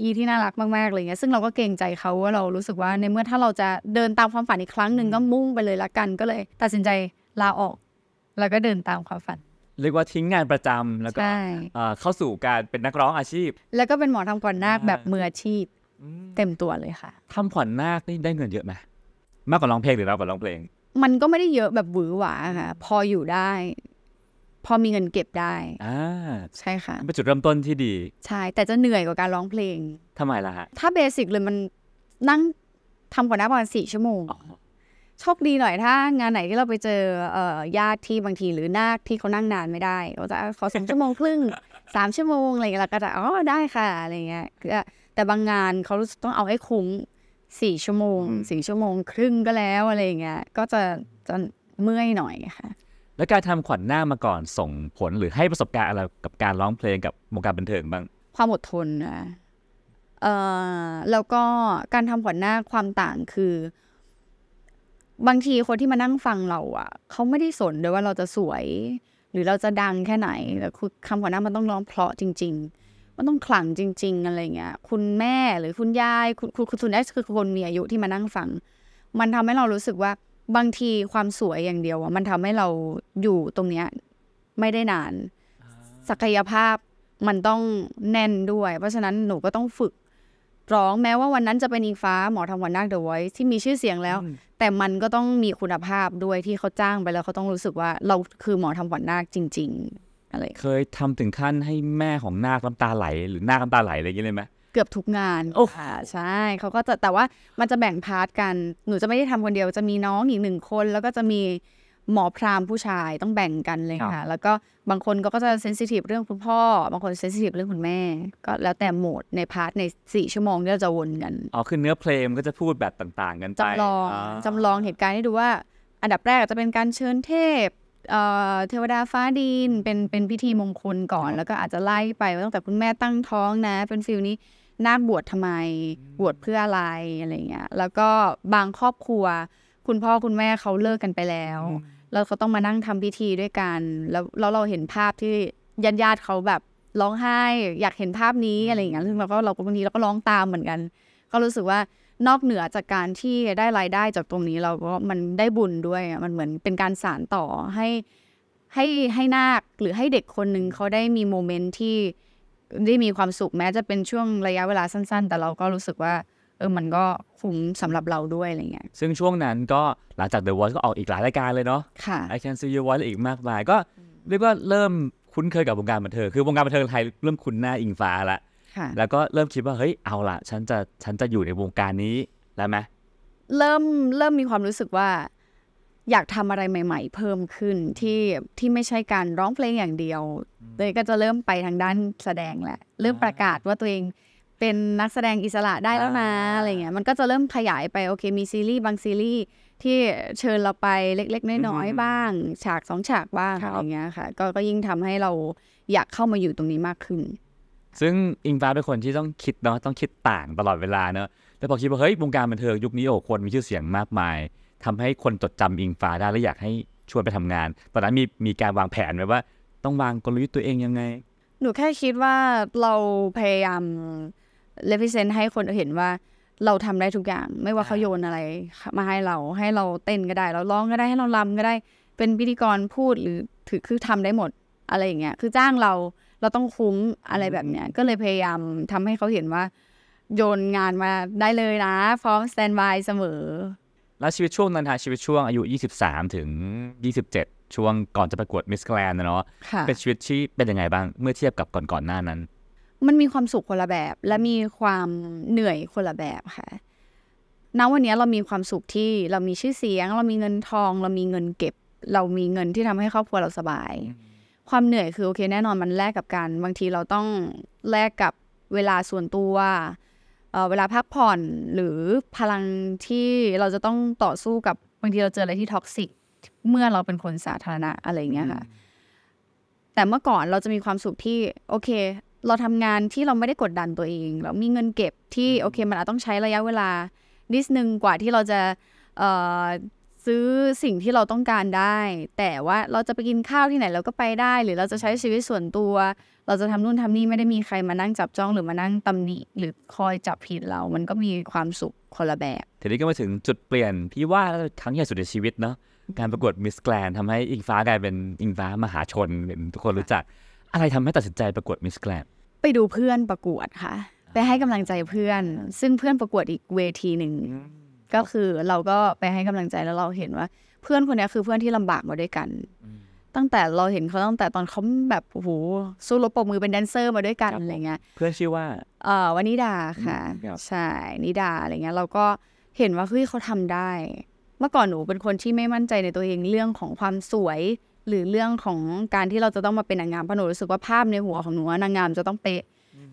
อีที่น่ารักมากๆเลยเงี้ยซึ่งเราก็เกรงใจเขาว่าเรารู้สึกว่าในเมื่อถ้าเราจะเดินตามความฝันอีกครั้งหนึ่งก็มุ่งไปเลยละกันก็เลยตัดสินใจลาออกแล้วก็เดินตามความฝันเรียกว่าทิ้งงานประจำแล้วก็เข้าสู่การเป็นนักร้องอาชีพ แล้วก็เป็นหมอทำขวัญนาคแบบมืออาชีพเต็มตัวเลยค่ะ ทำขวัญนาคนี่ได้เงินเยอะไหมมากกว่าร้องเพลงหรือเรากว่าร้องเพลง มันก็ไม่ได้เยอะแบบหวือหวาค่ะพออยู่ได้ พอมีเงินเก็บได้อ่าใช่ค่ะเป็นจุดเริ่มต้นที่ดี ใช่ แต่จะเหนื่อยกว่าการร้องเพลงทำไมล่ะฮะถ้าเบสิกเลยมันนั่งทำขวัานาคประมาณสี่ชั่วโมงโชคดีหน่อยถ้างานไหนที่เราไปเจอเออญาติที่บางทีหรือนาคที่เขานั่งนานไม่ได้เราจะขอสองชั่วโมงครึ่งสามชั่วโมงอะไรอย่างเงี้ยเราก็จะอ๋อได้ค่ะอะไรเงี้ยแต่บางงานเขาต้องเอาให้คุ้มสี่ชั่วโมงสี่ชั่วโมงครึ่งก็แล้วอะไรเงี้ยก็จะจะเมื่อยหน่อยค่ะ แล้วการทำขวัญหน้ามาก่อนส่งผลหรือให้ประสบการณ์อะไรกับการร้องเพลงกับวงการบันเทิงบ้างความอดทนนะเอ่อแล้วก็การทำขวัญหน้าความต่างคือบางทีคนที่มานั่งฟังเราอะเขาไม่ได้สนด้วยว่าเราจะสวย หรือเราจะดังแค่ไหนแต่คือคำขวัญหน้ามันต้องร้องเพราะจริง ๆ มันต้องขลังจริงๆอะไรเงี้ย คุณแม่หรือคุณยาย คุณคุณคุณส่นใหคือคนมีอายุที่มานั่งฟัง มันทำให้เรารู้สึกว่าบางทีความสวยอย่างเดียวอะมันทำให้เราอยู่ตรงเนี้ยไม่ได้นาน ศักยภาพมันต้องแน่นด้วย เพราะฉะนั้นหนูก็ต้องฝึกร้องแม้ว่าวันนั้นจะเป็นอิงฟ้าหมอทำวันนักเดอะไวท์ที่มีชื่อเสียงแล้ว แต่มันก็ต้องมีคุณภาพด้วยที่เขาจ้างไปแล้วเขาต้องรู้สึกว่าเราคือหมอทำวันนากจริงๆอะไรเคยทำถึงขั้นให้แม่ของนาคน้าตาไหลหรือนาคน้ำตาไหลอะไรอย่างเงี้ยเลยไหมเกือบทุกงานโอ้ค่ะใช่เขาก็จะแต่ว่ามันจะแบ่งพาร์ทกันหนูจะไม่ได้ทำคนเดียวจะมีน้องอีกหนึ่งคนแล้วก็จะมีหมอพรามผู้ชายต้องแบ่งกันเลยค่ะ แล้วก็บางคนก็จะเซนซิทีฟเรื่องคุณพ่อ บางคนเซนซิทีฟเรื่องคุณแม่ ก็แล้วแต่โหมดในพาร์ท ในสี่ชั่วโมงที่เราจะวนกัน อ๋อคือเนื้อเพลงก็จะพูดแบบต่าง ๆ กันไปจำลองจำลองเหตุการณ์ให้ดูว่า อันดับแรกจะเป็นการเชิญเทพ เทวดาฟ้าดินเป็นเป็นพิธีมงคลก่อน แล้วก็อาจจะไล่ไปตั้งแต่คุณแม่ตั้งท้องนะเป็นฟิลนี้นาคบวชทำไมบวชเพื่ออะไรอะไรเงี้ย แล้วก็บางครอบครัว คุณพ่อคุณแม่เขาเลิกกันไปแล้วเล้วเขาต้องมานั่งทำพิธีด้วยกันแล้วแล้วเราเห็นภาพที่ญาติญาติเขาแบบร้องไห้ อยากเห็นภาพนี้อะไรอย่างเงี้ยซึ่งเราก็เราบางทีเราก็ร้องตามเหมือนกัน ก็รู้สึกว่านอกเหนือจากการที่ได้รายได้จากตรงนี้เราก็มันได้บุญด้วยมันเหมือนเป็นการสานต่อให้ให้ให้นาคหรือให้เด็กคนหนึ่งเขาได้มีโมเมนต์ที่ได้มีความสุขแม้จะเป็นช่วงระยะเวลาสั้น ๆ แต่เราก็รู้สึกว่าเออ มันก็คุ้มสำหรับเราด้วยอะไรเงี้ย ซึ่งช่วงนั้นก็หลังจาก The Voice ก็ออกอีกหลายรายการเลยเนาะค่ะ I Can See You Voice อีกมากมาย ก็เรียกว่าเริ่มคุ้นเคยกับวงการบันเทิง คือวงการบันเทิงไทยเริ่มคุ้นหน้าอิงฟ้าละแล้วก็เริ่มคิดว่า เฮ้ย เอาละฉันจะฉันจะอยู่ในวงการนี้ แล้วไหมเริ่มเริ่มมีความรู้สึกว่าอยากทำอะไรใหม่ๆเพิ่มขึ้นที่ที่ไม่ใช่การร้องเพลงอย่างเดียวเลยก็จะเริ่มไปทางด้านแสดงแหละ เริ่มประกาศว่าตัวเองเป็นนักแสดงอิสระได้แล้วนะอะไรเงี้ยมันก็จะเริ่มขยายไปโอเคมีซีรีส์ บางซีรีส์ ที่เชิญเราไปเล็กๆ น้อย ๆ บ้าง ฉากสองฉากบ้างอะไรเงี้ยค่ะก็ก็ยิ่งทำให้เราอยากเข้ามาอยู่ตรงนี้มากขึ้น ซึ่งอิงฟ้าเป็นคนที่ต้องคิดเนาะต้องคิดต่างตลอดเวลาเนาะแต่พอคิดว่าเฮ้ย วงการบันเทิงยุคนี้โอ้คนมีชื่อเสียงมากมาย ทำให้คนจดจำอิงฟ้าได้และอยากให้ชวนไปทำงานตอนนั้นมีมีการวางแผนไหมว่า ต้องวางกลยุทธ์ตัวเองยังไง หนูแค่คิดว่าเราพยายามเลฟิเซนให้คนเห็นว่าเราทำได้ทุกอย่างไม่ว่าเขาโยนอะไรมาให้เราให้เราเต้นก็ได้เราร้องก็ได้ให้เราลำก็ได้เป็นพิธีกรพูดหรือถือคือทำได้หมดอะไรอย่างเงี้ยคือจ้างเราเราต้องคุ้มอะไรแบบเนี้ยก็เลยพยายามทำให้เขาเห็นว่าโยนงานมาได้เลยนะพร้อมสแตนบายเสมอ แล้วชีวิตช่วงนั้นฮะชีวิตช่วงอายุ23ถึง 27 ช่วงก่อนจะประกวดมิสแกรนนะเนาะเป็นชีวิตที่เป็นยังไงบ้างเมื่อเทียบกับก่อนก่อนหน้านั้นมันมีความสุขคนละแบบและมีความเหนื่อยคนละแบบค่ะ ณ วันนี้เรามีความสุขที่เรามีชื่อเสียง เรามีเงินทอง เรามีเงินเก็บ เรามีเงินที่ทำให้ครอบครัวเราสบาย ความเหนื่อยคือโอเคแน่นอนมันแลกกับการบางทีเราต้องแลกกับเวลาส่วนตัวเวลาพักผ่อนหรือพลังที่เราจะต้องต่อสู้กับบางทีเราเจออะไรที่ท็อกซิก เมื่อเราเป็นคนสาธารณะอะไรเงี้ยค่ะ แต่เมื่อก่อนเราจะมีความสุขที่โอเคเราทำงานที่เราไม่ได้กดดันตัวเอง เรา มีเงินเก็บที่โอเคมันอาจต้องใช้ระยะเวลา นิดนึงกว่าที่เราจะซื้อสิ่งที่เราต้องการได้แต่ว่าเราจะไปกินข้าวที่ไหนเราก็ไปได้ หรือเราจะใช้ชีวิตส่วนตัว เราจะทำนู่นทำนี่ไม่ได้มีใครมานั่งจับจ้องหรือมานั่งตำหนิหรือคอยจับผิดเรา มันก็มีความสุขคนละแบบทีนี้ก็มาถึงจุดเปลี่ยนพี่ว่าครั้งใหญ่สุดในชีวิตเนาะการประกวดมิสแกรนทำให้อิงฟ้ากลายเป็นอิงฟ้ามหาชนเป็นทุกคนรู้จักอะไรทำให้ตัดสินใจประกวดมิสแกรนไปดูเพื่อนประกวดค่ะ ไปให้กำลังใจเพื่อน ซึ่งเพื่อนประกวดอีกเวทีหนึ่งก็คือเราก็ไปให้กำลังใจแล้วเราเห็นว่าเพื่อนคนนี้คือเพื่อนที่ลำบากมาด้วยกัน ตั้งแต่เราเห็นเขาตั้งแต่ตอนเขาแบบโอ้โหสู้รบปมมือเป็นแดนเซอร์ มาด้วยกันอะไรเงี้ย เพื่อนชื่อว่าเออวันนิดาค่ะ ใช่นิดาอะไรเงี้ยเราก็เห็นว่าเฮ้ยเขาทำได้ เมื่อก่อนหนูเป็นคนที่ไม่มั่นใจในตัวเองเรื่องของความสวยหรือเรื่องของการที่เราจะต้องมาเป็นนางงามเพราะหนูรู้สึกว่าภาพในหัวของหนูว่านางงามจะต้องเป๊ะ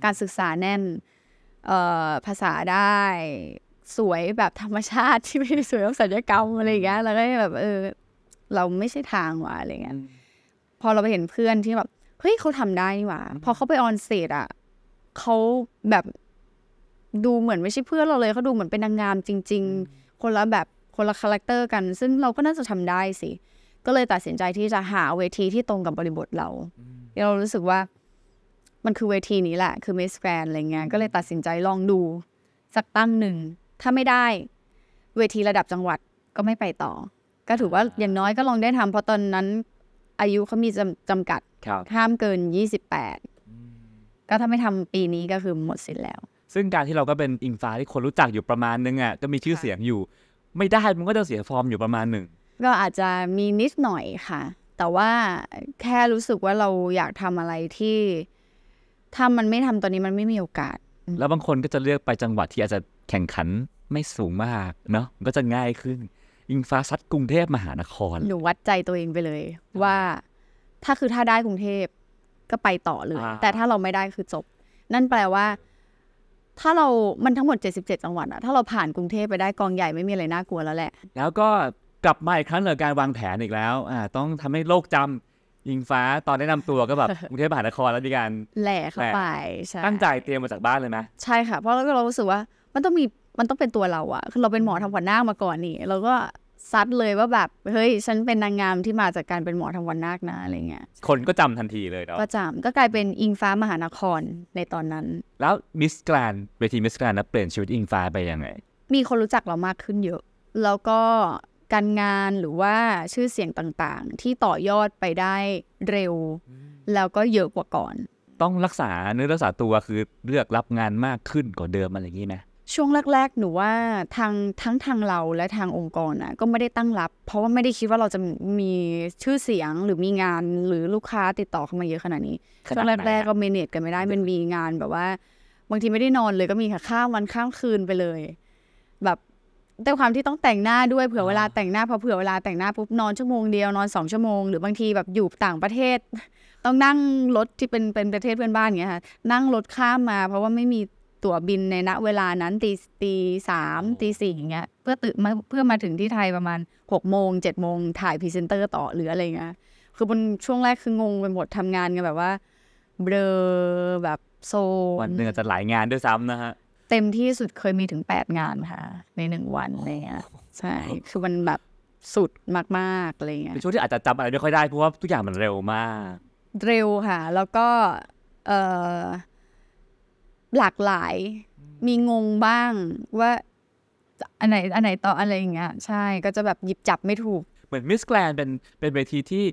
การศึกษาแน่น เออภาษาได้ สวยแบบธรรมชาติที่ไม่ได้สวยแบบศัลญกรรมอะไรเงี้ยแล้วก็แบบเออเราไม่ใช่ทางว่ะอะไรเงี้ยพอเราไปเห็นเพื่อนที่แบบเฮ้ยเขาทำได้นี่หว่า พอเขาไปออนเซตอ่ะเขาแบบ ดูเหมือนไม่ใช่เพื่อนเราเลยเขาดูเหมือนเป็นนางงามจริงๆ คนละแบบคนละคาแรคเตอร์กัน ซึ่งเราก็น่าจะทำได้สิก็เลยตัดสินใจที่จะหาเวทีที่ตรงกับบริบทเราเรารู้สึกว่ามันคือเวทีนี้แหละ คือเมสแกรนอะไรเงี้ยก็เลยตัดสินใจลองดูสักตั้งหนึ่งถ้าไม่ได้เวทีระดับจังหวัดก็ไม่ไปต่อ ก็ถือว่าอย่างน้อยก็ลองได้ทำเพราะตอนนั้น อายุเขามีจำจำกัดห้ามเกิน 28ก็ถ้าไม่ทำปีนี้ก็คือหมดสิ้นแล้ว ซึ่งการที่เราก็เป็นอิงฟ้าที่คนรู้จักอยู่ประมาณนึงอ่ะก็มีชื่อเสียงอยู่ ไม่ได้มันก็จะเสียฟอร์มอยู่ประมาณหนึ่งก็อาจจะมีนิดหน่อยค่ะ แต่ว่าแค่รู้สึกว่าเราอยากทำอะไรที่ถ้ามันไม่ทำตอนนี้มันไม่มีโอกาส แล้วบางคนก็จะเลือกไปจังหวัดที่อาจจะ แข่งขันไม่สูงมากเนาะก็จะง่ายขึ้น อิงฟ้าซัดกรุงเทพมหานครหนูวัดใจตัวเองไปเลย ว่า ถ้าคือถ้าได้กรุงเทพก็ไปต่อเลย แต่ถ้าเราไม่ได้คือจบ นั่นแปลว่า ถ้าเรามันทั้งหมด77จังหวัดอะถ้าเราผ่านกรุงเทพไปได้กองใหญ่ไม่มีอะไรน่ากลัวแล้วแหละ แล้วก็กลับมาอีกครั้งเหนือการวางแผนอีกแล้วอ่าต้องทำให้โลกจำยิงฟ้าตอนแนะนำตัวก็แบบกรุงเทพมหานครแล้วมีการ แหล่เข้าไปตั้งใจเตรียมมาจากบ้านเลยไหมใช่ค่ะ เพราะเรารู้สึกว่ามันต้องมีมันต้องเป็นตัวเราอะคือเราเป็นหมอทำขวัญนาคมาก่อนนี่เราก็ซัดเลยว่าแบบเฮ้ยฉันเป็นนางงามที่มาจากการเป็นหมอทำวันนาคนะอะไรเงี้ยคนก็จำทันทีเลยเนาะก็จำก็กลายเป็นอิงฟ้ามหานครในตอนนั้น แล้วมิสแกรนเวทีมิสแกรนนนเปลี่ยนชีวิตอิงฟ้าไปยังไง มีคนรู้จักเรามากขึ้นเยอะ แล้วก็การงานหรือว่าชื่อเสียงต่างๆ ที่ต่อยอดไปได้เร็ว แล้วก็เยอะกว่าก่อน ต้องรักษาเนื้อรักษาตัว คือเลือกรับงานมากขึ้นกว่าเดิมอะไรอย่างนี้นะช่วงแรกๆหนูว่าทางทั้งทางเราและทางองค์กรนะก็ไม่ได้ตั้งรับ เพราะว่าไม่ได้คิดว่าเราจะมีชื่อเสียงหรือมีงานหรือลูกค้าติดต่อเข้ามาเยอะขนาดนี้ช่วงแรกๆก็เมเนจกันไม่ได้มันมีงานแบบว่าบางทีไม่ได้นอนเลยก็มีค่ะข้ามวันข้ามคืนไปเลยแต่ความที่ต้องแต่งหน้าด้วยเผื่อเวลาแต่งหน้าพอเผื่อเวลาแต่งหน้าปุ๊บนอน ชั่วโมงเดียวนอนสองชั่วโมงหรือบางทีแบบอยู่ต่างประเทศ ต้องนั่งรถที่เป็นเป็นประเทศเพื่อนบ้านงเงี้ยค่ะนั่งรถข้ามมา เพราะว่าไม่มีตั๋วบินในณเวลานั้นตีตีสามตีสี่อย่างเงี้ย เพื่อตื่นมาเพื่อมาถึงที่ไทยประมาณหกโมงเจ็ดโมงถ่ายพรีเซนเตอร์ต่อหรืออะไรเงี้ยคือมันช่วงแรกคืองงไปหมดทำงานกันแบบว่าเบลอแบบโซนเนื่อจะหลายงานด้วยซ้ำนะฮะเต็มที่สุดเคยมีถึงแปดงานค่ะ ในหนึ่งวันอะไรเงี้ยใช่ คือมันแบบสุดมากๆอะไรเงี้ยเป็นช่วงที่อาจจะจำอะไรไม่ค่อยได้เพราะว่าทุกอย่างมันเร็วมาก เร็วค่ะ แล้วก็เออหลากหลายมีงงบ้างว่าอันไหนอันไหนต่ออะไรอย่างเงี้ยใช่ก็จะแบบหยิบจับไม่ถูกเหมือนมิสแกรนเป็นเป็นเวทีที่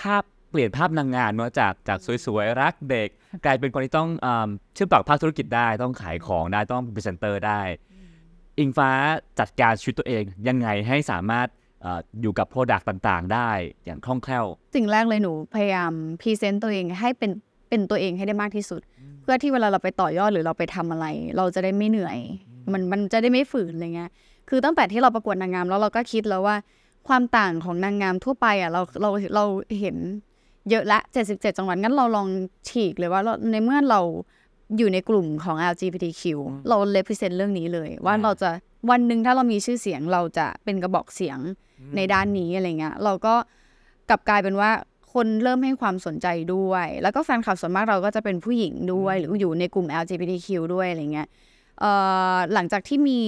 ภาพเปลี่ยนภาพนางงามเนาะจากจากสวยๆรักเด็กกลายเป็นคนที่ต้องเชื่อมต่อภาคธุรกิจได้ต้องขายของได้ต้องเป็นพเซนเตอร์ได้อิงฟ้าจัดการชีวิตตัวเองยังไงให้สามารถอยู่กับโปรดักต์ต่างๆ ได้อย่างคล่องแคล่วสิ่งแรกเลยหนูพยายามพรีเซนต์ตัวเองให้เป็นเป็นตัวเองให้ได้มากที่สุด เพื่อที่เวลาเราไปต่อยอดหรือเราไปทำอะไร เราจะได้ไม่เหนื่อย มันมันจะได้ไม่ฝืนอะไรเงี้ยคือตั้งแต่ที่เราประกวดนางงามแล้วเราก็คิดแล้วว่า ความต่างของนางงามทั่วไปอ่ะเราเราเราเห็นเยอะละ 77 จังหวัดงั้นเราลองฉีกเลยว่าในเมื่อเราอยู่ในกลุ่มของ LGBTQ เราเล e s เ n t เรื่องนี้เลย ว่าเราจะวันหนึ่งถ้าเรามีชื่อเสียงเราจะเป็นกระบอกเสียงในด้านนี้อะไรเงี้ยเราก็กลับกลายเป็นว่าคนเริ่มให้ความสนใจด้วย แล้วก็แฟนคลับส่วนมากเราก็จะเป็นผู้หญิงด้วยหรืออยู่ในกลุ่ม LGBTQ ด้วยอะไรเงี้ยหลังจากที่มี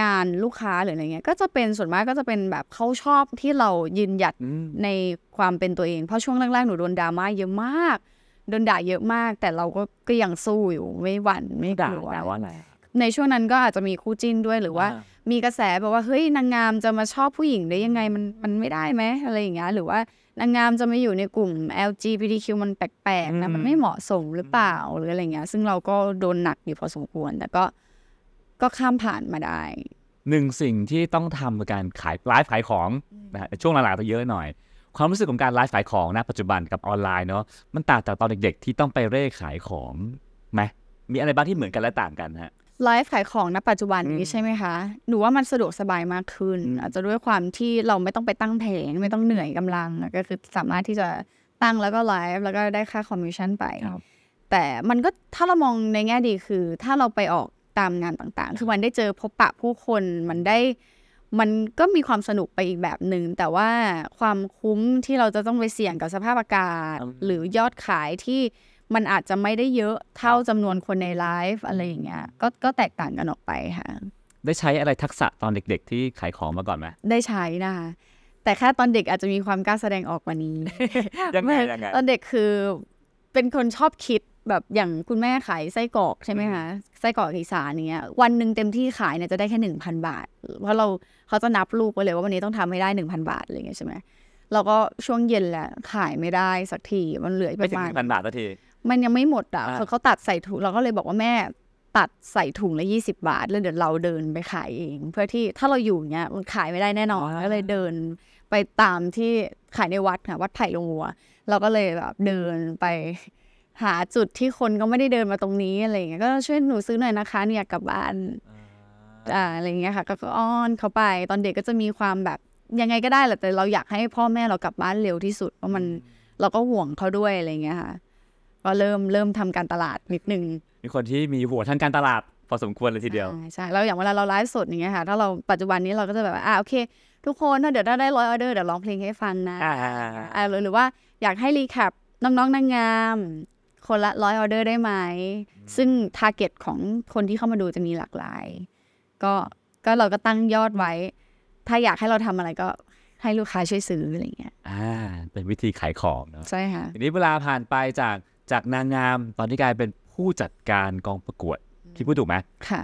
งานลูกค้าหรืออะไรเงี้ยก็จะเป็นส่วนมากก็จะเป็นแบบเขาชอบที่เรายืนหยัดในความเป็นตัวเองเพราะช่วงแรกๆหนูโดนดราม่าเยอะมากโดนด่าเยอะมาก แต่เราก็ก็ยังสู้อยู่ไม่หวั่นไม่กลัวด่าว่าอไรในช่วงนั้นก็อาจจะมีคู่จิ้นด้วยหรือว่ามีกระแสแบบว่าเฮ้ยนางงามจะมาชอบผู้หญิงได้ยังไงมันมันไม่ได้ไหมอะไรอย่างเงี้ยหรือว่านางงามจะมาอยู่ในกลุ่ม LGBTQ มันแปลกๆนะมันไม่เหมาะสมหรือเปล่าหรืออะไรเงี้ยซึ่งเราก็โดนหนักอยู่พอสมควรแต่ก็ก็ข้ามผ่านมาได้ หนึ่งสิ่งที่ต้องทำคือการขายไลฟ์ขายของนะช่วงหลังๆจะเยอะหน่อย ความรู้สึกของการไลฟ์ขายของนะปัจจุบันกับออนไลน์เนาะมันต่างจากตอนเด็กๆ ที่ต้องไปเร่ขายของไหมมีอะไรบ้างที่เหมือนกันและต่างกันฮะไลฟ์ขายของณปัจจุบันนี้ใช่ไหมคะหนูว่ามันสะดวกสบายมากขึ้น อาจจะด้วยความที่เราไม่ต้องไปตั้งแผงไม่ต้องเหนื่อยกำลังก็คือสามารถที่จะตั้งแล้วก็ไลฟ์แล้วก็ได้ค่าคอมมิชชั่นไปแต่มันก็ถ้าเรามองในแง่ดีคือถ้าเราไปออกตามงานต่างๆ คือมันได้เจอพบปะผู้คน มันได้ มันก็มีความสนุกไปอีกแบบหนึ่ง แต่ว่าความคุ้มที่เราจะต้องไปเสี่ยงกับสภาพอากาศ หรือยอดขายที่มันอาจจะไม่ได้เยอะเท่าจำนวนคนในไลฟ์อะไรอย่างเงี้ย ก็ก็แตกต่างกันออกไปค่ะ ได้ใช้อะไรทักษะตอนเด็ก ๆ ที่ขายของมาก่อนไหมได้ใช้นะคะ แต่แค่ตอนเด็กอาจจะมีความกล้าแสดงออกกว่านี้ยังไงยังไงตอนเด็กคือเป็นคนชอบคิดแบบ อย่างคุณแม่ขายไส้กรอกใช่ไหมคะ ไส้กรอกอีสานเนี้ย วันหนึ่งเต็มที่ขายเนี่ยจะได้แค่หนึ่งพันบาท เพราะเราเขาจะนับลูกไปเลยว่าวันนี้ต้องทำให้ได้หนึ่งพันบาทอะไรเงี้ยใช่ไหมเราก็ช่วงเย็นแหละ ขายไม่ได้สักทีมันเหลือประมาณพันบาทสักทีมันยังไม่หมดอ่ะ เขาตัดใส่ถุง เราก็เลยบอกว่าแม่ ตัดใส่ถุงละยี่สิบาท แล้วเดี๋ยวเราเดินไปขายเองเพื่อที่ถ้าเราอยู่เนี้ยมันขายไม่ได้แน่นอน ก็เลยเดินไปตามที่ขายในวัดค่ะวัดไผ่ลงวัว เราก็เลยแบบเดินไปหาจุดที่คนก็ไม่ได้เดินมาตรงนี้อะไรเงี้ยก็ช่วยหนูซื้อหน่อยนะคะ เนี่ยกลับบ้านอ่าอะไรเงี้ยค่ะ ก็อ้อนเขาไปตอนเด็กก็จะมีความแบบยังไงก็ได้แหละแต่เราอยากให้พ่อแม่เรากลับบ้านเร็วที่สุดเพราะมันเราก็ห่วงเขาด้วยอะไรเงี้ยค่ะก็เริ่มเริ่มทำการตลาดนิดนึง มีคนที่มีหัวทางการตลาด พอสมควรเลยทีเดียวใช่เราอย่างเวลาเราไลฟ์สดอย่างเงี้ยค่ะถ้าเราปัจจุบันนี้เราก็จะแบบอ่าโอเค ทุกคนถ้าเดี๋ยวถ้าได้ร้อยออเดอร์เดี๋ยวร้องเพลงให้ฟังนะอ่าหรือว่าอยากให้รีแคปน้องๆนางงามคนละร้อยออเดอร์ได้ไหม ซึ่งทาร์เก็ตของคนที่เข้ามาดูจะมีหลากหลายก็ก็เราก็ตั้งยอดไว้ ถ้าอยากให้เราทำอะไรก็ให้ลูกค้าช่วยซื้ออะไรเงี้ยอ่าเป็นวิธีขายของเนาะใช่ค่ะทีนี้เวลาผ่านไปจากจากนางงามตอนที่กลายเป็นผู้จัดการกองประกวดที่พูดถูกไหมค่ะ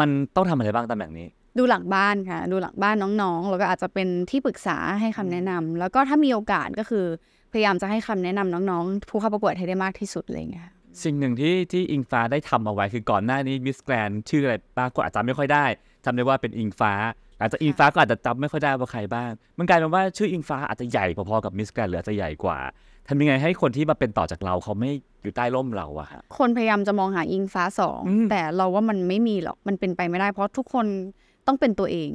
มันต้องทำอะไรบ้างตำแหน่งนี้ ดูหลังบ้านค่ะ ดูหลังบ้านน้องๆ แล้วก็อาจจะเป็นที่ปรึกษาให้คำแนะนำ แล้วก็ถ้ามีโอกาสก็คือพยายามจะให้คำแนะนำน้องๆผู้เข้าประกวดให้ได้มากที่สุดอะไรเงี้ยสิ่งหนึ่งที่ที่อิงฟ้าได้ทำเอาไว้คือก่อนหน้านี้มิสแกรนชื่ออะไรบางคนอาจจะไม่ค่อยได้จาได้ว่าเป็นอิงฟ้า อาจจะอิงฟ้าก็อาจจะจำไม่ค่อยได้ว่าใครบ้างมันกลายเป็นว่าชื่ออิงฟ้าอาจจะใหญ่พอๆกับมิสแกรนหรืออาจจะใหญ่กว่าทำยังไงให้คนที่มาเป็นต่อจากเราเขาไม่อยู่ใต้ร่มเราอะค่ะ คนพยายามจะมองหาอิงฟ้าสองแต่เราว่ามันไม่มีหรอกมันเป็นไปไม่ได้เพราะทุกคนต้องเป็นตัวเอง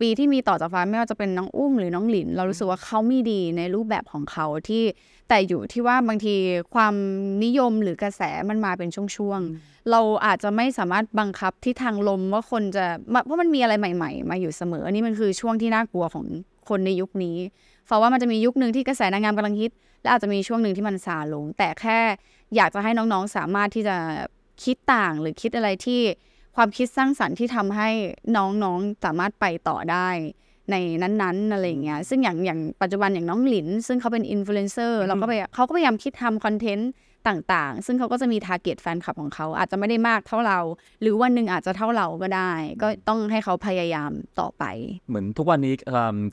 ปีที่มีต่อจากฟ้าไม่ว่าจะเป็นน้องอุ้มหรือน้องหลิน เรารู้สึกว่าเขามีดีในรูปแบบของเขาที่ แต่อยู่ที่ว่าบางทีความนิยมหรือกระแสมันมาเป็นช่วงๆเราอาจจะไม่สามารถบังคับที่ทางลมว่าคนจะ เพราะมันมีอะไรใหม่ ๆ มาอยู่เสมออันนี้มันคือช่วงที่น่ากลัวของคนในยุคนี้เพราะว่ามันจะมียุคหนึ่งที่กระแสนางงามกำลังฮิตและอาจจะมีช่วงหนึ่งที่มันซาลง แต่แค่อยากจะให้น้องๆสามารถที่จะคิดต่างหรือคิดอะไรที่ความคิดสร้างสรรค์ที่ทำให้น้องๆ สามารถไปต่อได้ ในนั้น ๆ อะไรเงี้ย ซึ่งอย่างอย่างปัจจุบันอย่างน้องหลิน ซึ่งเขาเป็นอินฟลูเอนเซอร์เราก็ไปเขาก็พยายามคิดทำคอนเทนต์ต่าง ๆ ซึ่งเขาก็จะมีทาร์เก็ตแฟนคลับของเขาอาจจะไม่ได้มากเท่าเรา หรือวันหนึ่งอาจจะเท่าเราก็ได้ ก็ต้องให้เขาพยายามต่อไป เหมือนทุกวันนี้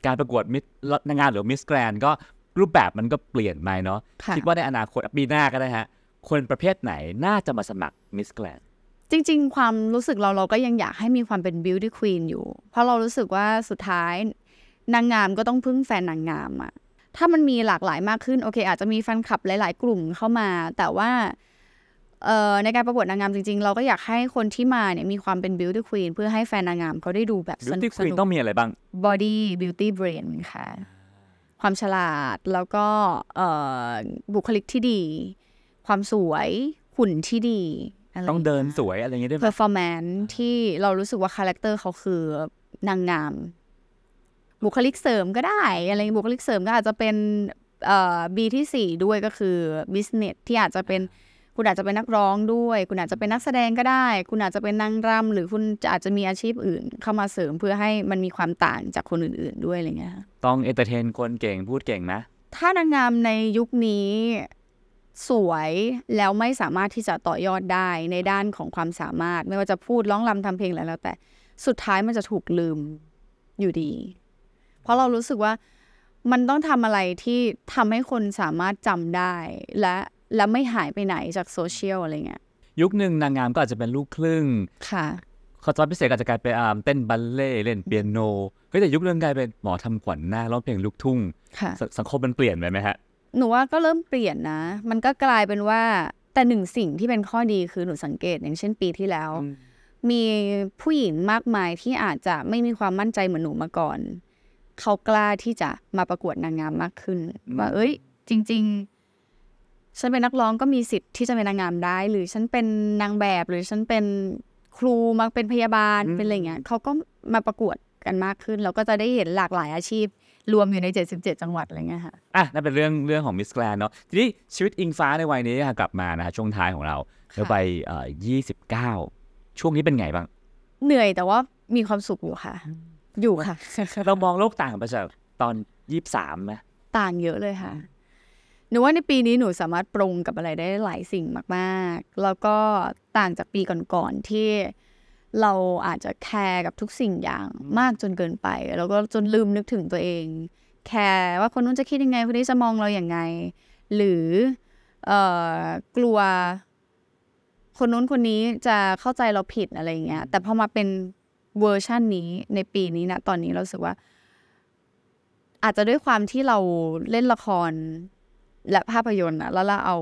การประกวดมิสนางงามหรือมิสแกรนก็รูปแบบมันก็เปลี่ยนไปเนาะคิดว่าในอนาคตปีหน้าก็ได้ฮะคนประเภทไหนน่าจะมาสมัครมิสแกรนจริงๆ ความรู้สึกเราเราก็ยังอยากให้มีความเป็น beauty queen อยู่ เพราะเรารู้สึกว่าสุดท้าย นางงามก็ต้องพึ่งแฟนนางงามอะถ้ามันมีหลากหลายมากขึ้นโอเค อาจจะมีแฟนคลับหลายๆ กลุ่มเข้ามา แต่ว่าในการประกวดนางงามจริงๆ เราก็อยากให้คนที่มาเนี่ยมีความเป็น beauty queen เพื่อให้แฟนนางงามเขาได้ดูแบบสนุก beauty queen ต้องมีอะไรบ้าง body beauty brain ค่ะ ความฉลาด แล้วก็บุคลิกที่ดี ความสวยหุ่นที่ดีต้องเดินสวยอะไรอย่างเงี้ยด้วยเพอร์ฟอร์แมนที่เรารู้สึกว่าคาแรคเตอร์เขาคือนางงามบุคลิกเสริมก็ได้อะไรบุคลิกเสริมก็อาจจะเป็นเอ่อบีที่สี่ด้วยก็คือบิสเนสที่อาจจะเป็นคุณอาจจะเป็นนักร้องด้วย คุณอาจจะเป็นนักแสดงก็ได้ คุณอาจจะเป็นนางรำ หรือคุณอาจจะมีอาชีพอื่นเข้ามาเสริมเพื่อให้มันมีความต่างจากคนอื่น ๆด้วยอะไรเงี้ยต้องเอนเตอร์เทน คนเก่งพูดเก่งนะ ถ้านางงามในยุคนี้สวยแล้วไม่สามารถที่จะต่อยอดได้ในด้านของความสามารถไม่ว่าจะพูดร้องรำทำเพลงอะไรแล้วแต่สุดท้ายมันจะถูกลืมอยู่ดี เพราะเรารู้สึกว่ามันต้องทำอะไรที่ทำให้คนสามารถจำได้และและไม่หายไปไหนจากโซเชียลอะไรเงี้ยยุคหนึ่งนางงามก็อาจจะเป็นลูกครึ่งค่ะขอรอพิเศษอาจจะกลายเป็นอาร์มเต้นบัลเล่เล่นเปียโนก็แต่ยุคเรื่องกลายเป็นหมอทำขวัญหน้าร้องเพลงลูกทุ่งสังคมมันเปลี่ยนไปไหมฮะหนูว่าก็เริ่มเปลี่ยนนะ มันก็กลายเป็นว่าแต่หนึ่งสิ่งที่เป็นข้อดีคือหนูสังเกตอย่างเช่นปีที่แล้ว มีผู้หญิงมากมายที่อาจจะไม่มีความมั่นใจเหมือนหนูมาก่อน เขากล้าที่จะมาประกวดนางงามมากขึ้นว่าเอ้ย จริง ๆ ฉันเป็นนักร้องก็มีสิทธิ์ที่จะเป็นนางงามได้ หรือฉันเป็นนางแบบ หรือฉันเป็นครูมาเป็นพยาบาลเป็นอะไรเงี้ยเขาก็มาประกวดกันมากขึ้นเราก็จะได้เห็นหลากหลายอาชีพรวมอยู่ใน 77 จังหวัดอะไรเงี้ยค่ะอ่ะนั่นเป็นเรื่อง เรื่องของมิสแกรนเนาะทีนี้ชีวิตอิงฟ้าในวัยนี้กลับมานะะช่วงท้ายของเราแล้วไปเอ่อ29 ช่วงนี้เป็นไงบ้าง เหนื่อยแต่ว่ามีความสุขอยู่ค่ะ อยู่ค่ะ เรามองโลกต่างไปจากตอน 23ไหมต่างเยอะเลยค่ะ หนูว่าในปีนี้หนูสามารถปรุงกับอะไรได้หลายสิ่งมาก ๆ แล้วก็ต่างจากปีก่อนๆที่เราอาจจะแคร์กับทุกสิ่งอย่างมากจนเกินไปแล้วก็จนลืมนึกถึงตัวเอง แคร์ว่าคนนู้นจะคิดยังไงคนนี้จะมองเราอย่างไง หรือกลัว คนนู้นคนนี้จะเข้าใจเราผิดอะไรเงี้ยแต่พอมาเป็นเวอร์ชั่นนี้ในปีนี้นะ ตอนนี้เราสึกว่า อาจจะด้วยความที่เราเล่นละครและภาพยนตร์นะแล้วเราเอา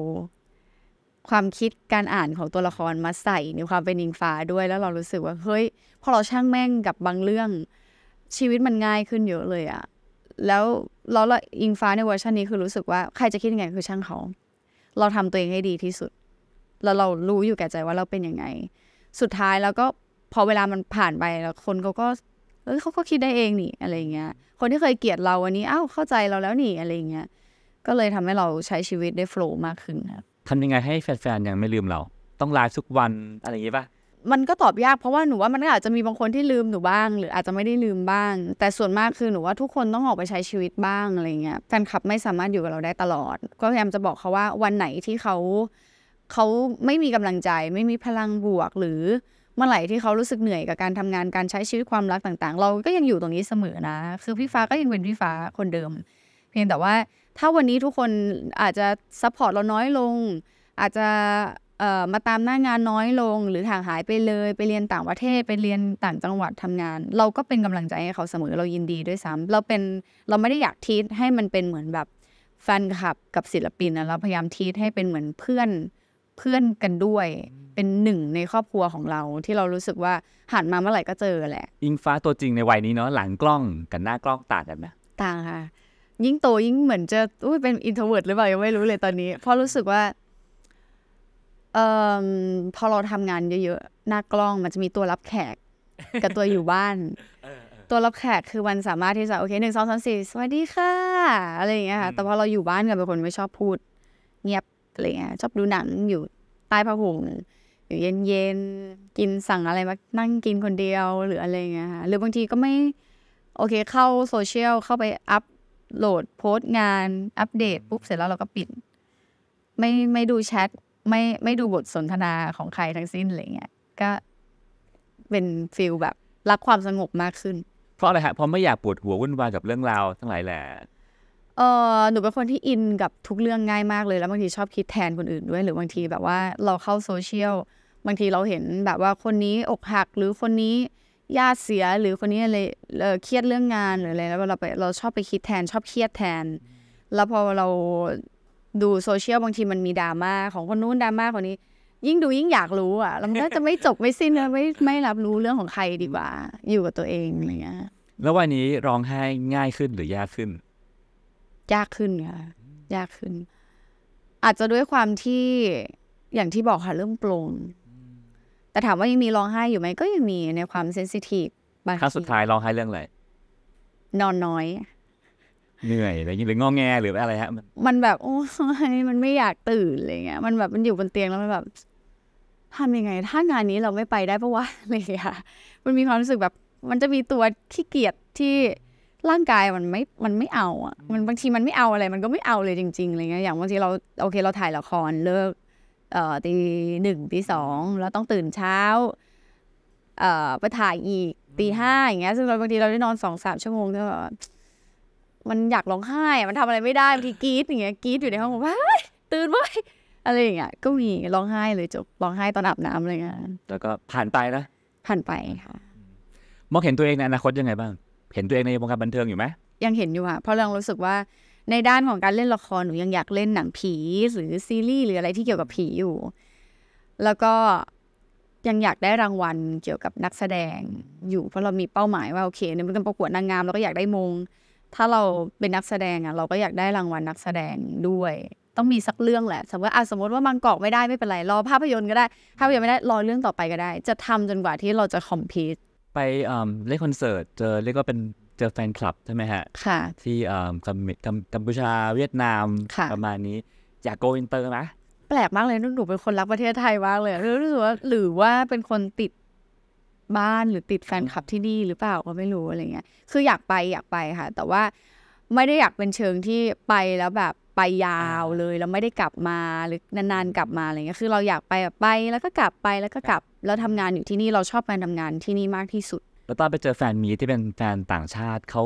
ความคิดการอ่านของตัวละครมาใส่ในความเป็นอิงฟ้าด้วยแล้วเรารู้สึกว่าเฮ้ยพอเราช่างแม่งกับบางเรื่อง ชีวิตมันง่ายขึ้นเยอะเลยอะแล้วเราอิงฟ้าในเวอร์ชันนี้คือรู้สึกว่าใครจะคิดยังไงคือช่างเขาเราทำตัวเองให้ดีที่สุด แล้วเรารู้อยู่แก่ใจว่าเราเป็นยังไง สุดท้ายแล้วก็พอเวลามันผ่านไปแล้ว คนเขาก็เออเขาก็คิดได้เองนี่อะไรเงี้ยคนที่เคยเกลียดเราวันนี้อ้าวเข้าใจเราแล้วนี่อะไรเงี้ยก็เลยทำให้เราใช้ชีวิตได้โฟล์มากขึ้นครับทำยังไงให้แฟนๆยังไม่ลืมเรา ต้องไลฟ์ทุกวันอะไรอย่างนี้ปะมันก็ตอบยากเพราะว่าหนูว่ามันก็อาจจะมีบางคนที่ลืมหนูบ้าง หรืออาจจะไม่ได้ลืมบ้าง แต่ส่วนมากคือหนูว่าทุกคนต้องออกไปใช้ชีวิตบ้างอะไรเงี้ยแฟนคลับไม่สามารถอยู่กับเราได้ตลอด ก็พยายามจะบอกเขาว่าวันไหนที่เขา เขาไม่มีกำลังใจไม่มีพลังบวกหรือเมื่อไหร่ที่เขารู้สึกเหนื่อยกับการทำงานการใช้ชีวิตความรักต่าง ๆ เราก็ยังอยู่ตรงนี้เสมอนะ คือพี่ฟ้าก็ยังเป็นพี่ฟ้าคนเดิม เพียงแต่ว่าถ้าวันนี้ทุกคนอาจจะซัพพอร์ตเราน้อยลง อาจจะมาตามหน้างานน้อยลงหรือห่างหายไปเลย ไปเรียนต่างประเทศไปเรียนต่างจังหวัดทำงาน เราก็เป็นกำลังใจให้เขาเสมอเรายินดีด้วยซ้ำเราเป็นเราไม่ได้อยากทีทให้มันเป็นเหมือนแบบแฟนคลับกับศิลปินนะเราพยายามทีทให้เป็นเหมือนเพื่อนเพื่อนกันด้วย เป็นหนึ่งในครอบครัวของเราที่เรารู้สึกว่าหันมาเมื่อไหร่ก็เจอแหละอิงฟ้าตัวจริงในวัยนี้เนาะหลังกล้องกับหน้ากล้องต่างกันไหมต่างค่ะยิ่งโตยิ่งเหมือนจะอุ้ยเป็นอินโทรเวิร์ดหรือเปล่า ยังไม่รู้เลยตอนนี้ เพราะรู้สึกว่าเอ่อพอเราทำงานเยอะๆ หน้ากล้องมันจะมีตัวรับแขก กับตัวอยู่บ้าน ตัวรับแขกคือวันสามารถที่จะโอเคหนึ่งสองสามสี่สวัสดีค่ะ อะไรอย่างเงี้ยค่ะ แต่พอเราอยู่บ้านกับเป็นคนไม่ชอบพูด เงียบอะไรเงี้ยชอบดูหนังอยู่ใต้ผ้าห่มอยู่เย็นๆกินสั่งอะไรมานั่งกินคนเดียวหรืออะไรเงี้ยค่ะหรือบางทีก็ไม่ โอเค เข้าโซเชียลเข้าไปอัพโหลดโพสต์งานอัปเดตปุ๊บเสร็จแล้วเราก็ปิด ไม่ไม่ดูแชทไม่ไม่ดูบทสนทนาของใครทั้งสิ้นอะไรเงี้ยก็เป็นฟิลแบบ รักความสงบมากขึ้น เพราะอะไรฮะเพราะไม่อยากปวดหัววุ่นวายกับเรื่องราวทั้งหลายแหละเออหนูเป็นคนที่อินกับทุกเรื่องง่ายมากเลย แล้วบางทีชอบคิดแทนคนอื่นด้วยหรือบางทีแบบว่าเราเข้าโซเชียล บางทีเราเห็นแบบว่าคนนี้อกหักหรือคนนี้ญาติเสีย หรือคนนี้อะไรเครียดเรื่องงานหรืออะไรแล้วเราไปเราชอบไปคิดแทน ชอบเครียดแทน แล้วพอเราดูโซเชียลบางทีมันมีดราม่าของคนนู้นดราม่าคนนี้ ยิ่งดูยิ่งอยากรู้อ่ะแล้วมันก็จะไม่จบไม่สิ้นเลยไม่ไม่รับรู้เรื่องของใครดีกว่าอยู่กับตัวเองอะไรเงี้ยแล้ววันนี้ร้องไห้ง่ายขึ้นหรือยากขึ้น ยากขึ้นค่ะยากขึ้น อาจจะด้วยความที่อย่างที่บอกค่ะเริ่มปลงแต่ถามว่ายังมีร้องไห้อยู่ไหมก็ยังมีในความเซนซิทีฟบางครั้งสุดท้ายร้องไห้เรื่องอะไร นอนน้อยเหนื่อยอะไรอย่างเงี้ยหรืองอแงหรืออะไรฮะมันแบบ โอ้ยมันไม่อยากตื่นอะไรเงี้ยมันแบบมันอยู่บนเตียงแล้วมันแบบทำยังไง ถ้างานนี้เราไม่ไปได้ปะวะอะไร่เงี้ยมันมีความรู้สึกแบบ มันจะมีตัวขี้เกียจที่ร่างกายมันไม่ มันไม่เอา อ่ะมันบางทีมันไม่เอาอะไร มันก็ไม่เอาเลยจริงๆอะไรเงี้ยอย่างบางทีเราโอเค เราถ่ายละครเลิกตีหนึ่งตีสองเราต้องตื่นเช้าไปถ่ายอีกตีห้าอย่างเงี้ยซึ่งเราบางทีเราได้นอนสองสามชั่วโมงก็แบบมันอยากร้องไห้ มันทำอะไรไม่ได้บางทีกรี๊ดอย่างเงี้ยกรี๊ดอยู่ในห้องว่าตื่นเว้ยอะไรอย่างเงี้ยก็มีร้องไห้เลยจบร้องไห้ตอนอาบน้ำอะไรเงี้ยแล้วก็ผ่านไปนะผ่านไปค่ะมองเห็นตัวเองในอนาคตยังไงบ้าง เห็นตัวเองในวงการบันเทิงอยู่ไหมยังเห็นอยู่ค่ะ เพราะเรารู้สึกว่าในด้านของการเล่นละครหนูยังอยากเล่นหนังผีหรือซีรีส์หรืออะไรที่เกี่ยวกับผีอยู่ แล้วก็ยังอยากได้รางวัลเกี่ยวกับนักแสดงอยู่เพราะเรามีเป้าหมายว่าโอเคเนี่ยมันเป็นประกวดนางงามเราก็อยากได้มง ถ้าเราเป็นนักแสดงอ่ะเราก็อยากได้รางวัลนักแสดงด้วย ต้องมีสักเรื่องแหละ สมมติอ่ะสมมติว่ามังกอกไม่ได้ไม่เป็นไรรอภาพยนตร์ก็ได้ภาพยนตร์ไม่ได้รอเรื่องต่อไปก็ได้ จะทำจนกว่าที่เราจะคอมพีตไปเล่นคอนเสิร์ตเจอเรียกว่าเป็นเจอแฟนคลับใช่ไหมฮะ ค่ะ ที่เอ่อกัมกัมกัมพูชาเวียดนามประมาณนี้ อยากโกอินเตอร์นะแปลกมากเลยหนูเป็นคนรักประเทศไทยมากเลย รู้สึกว่าหรือว่าเป็นคนติดบ้านหรือติดแฟนคลับที่นี่หรือเปล่าก็ไม่รู้อะไรเงี้ยคืออยากไปอยากไปค่ะ แต่ว่าไม่ได้อยากเป็นเชิงที่ไปแล้วแบบไปยาวเลย แล้วไม่ได้กลับมาหรือนานๆกลับมาอะไรเงี้ยคือ เราอยากไปแบบไปแล้วก็กลับไปแล้วก็กลับแล้วทำงานอยู่ที่นี่เราชอบการทำงานที่นี่มากที่สุดแล้วตอนไปเจอแฟนมีที่เป็นแฟนต่างชาติเขา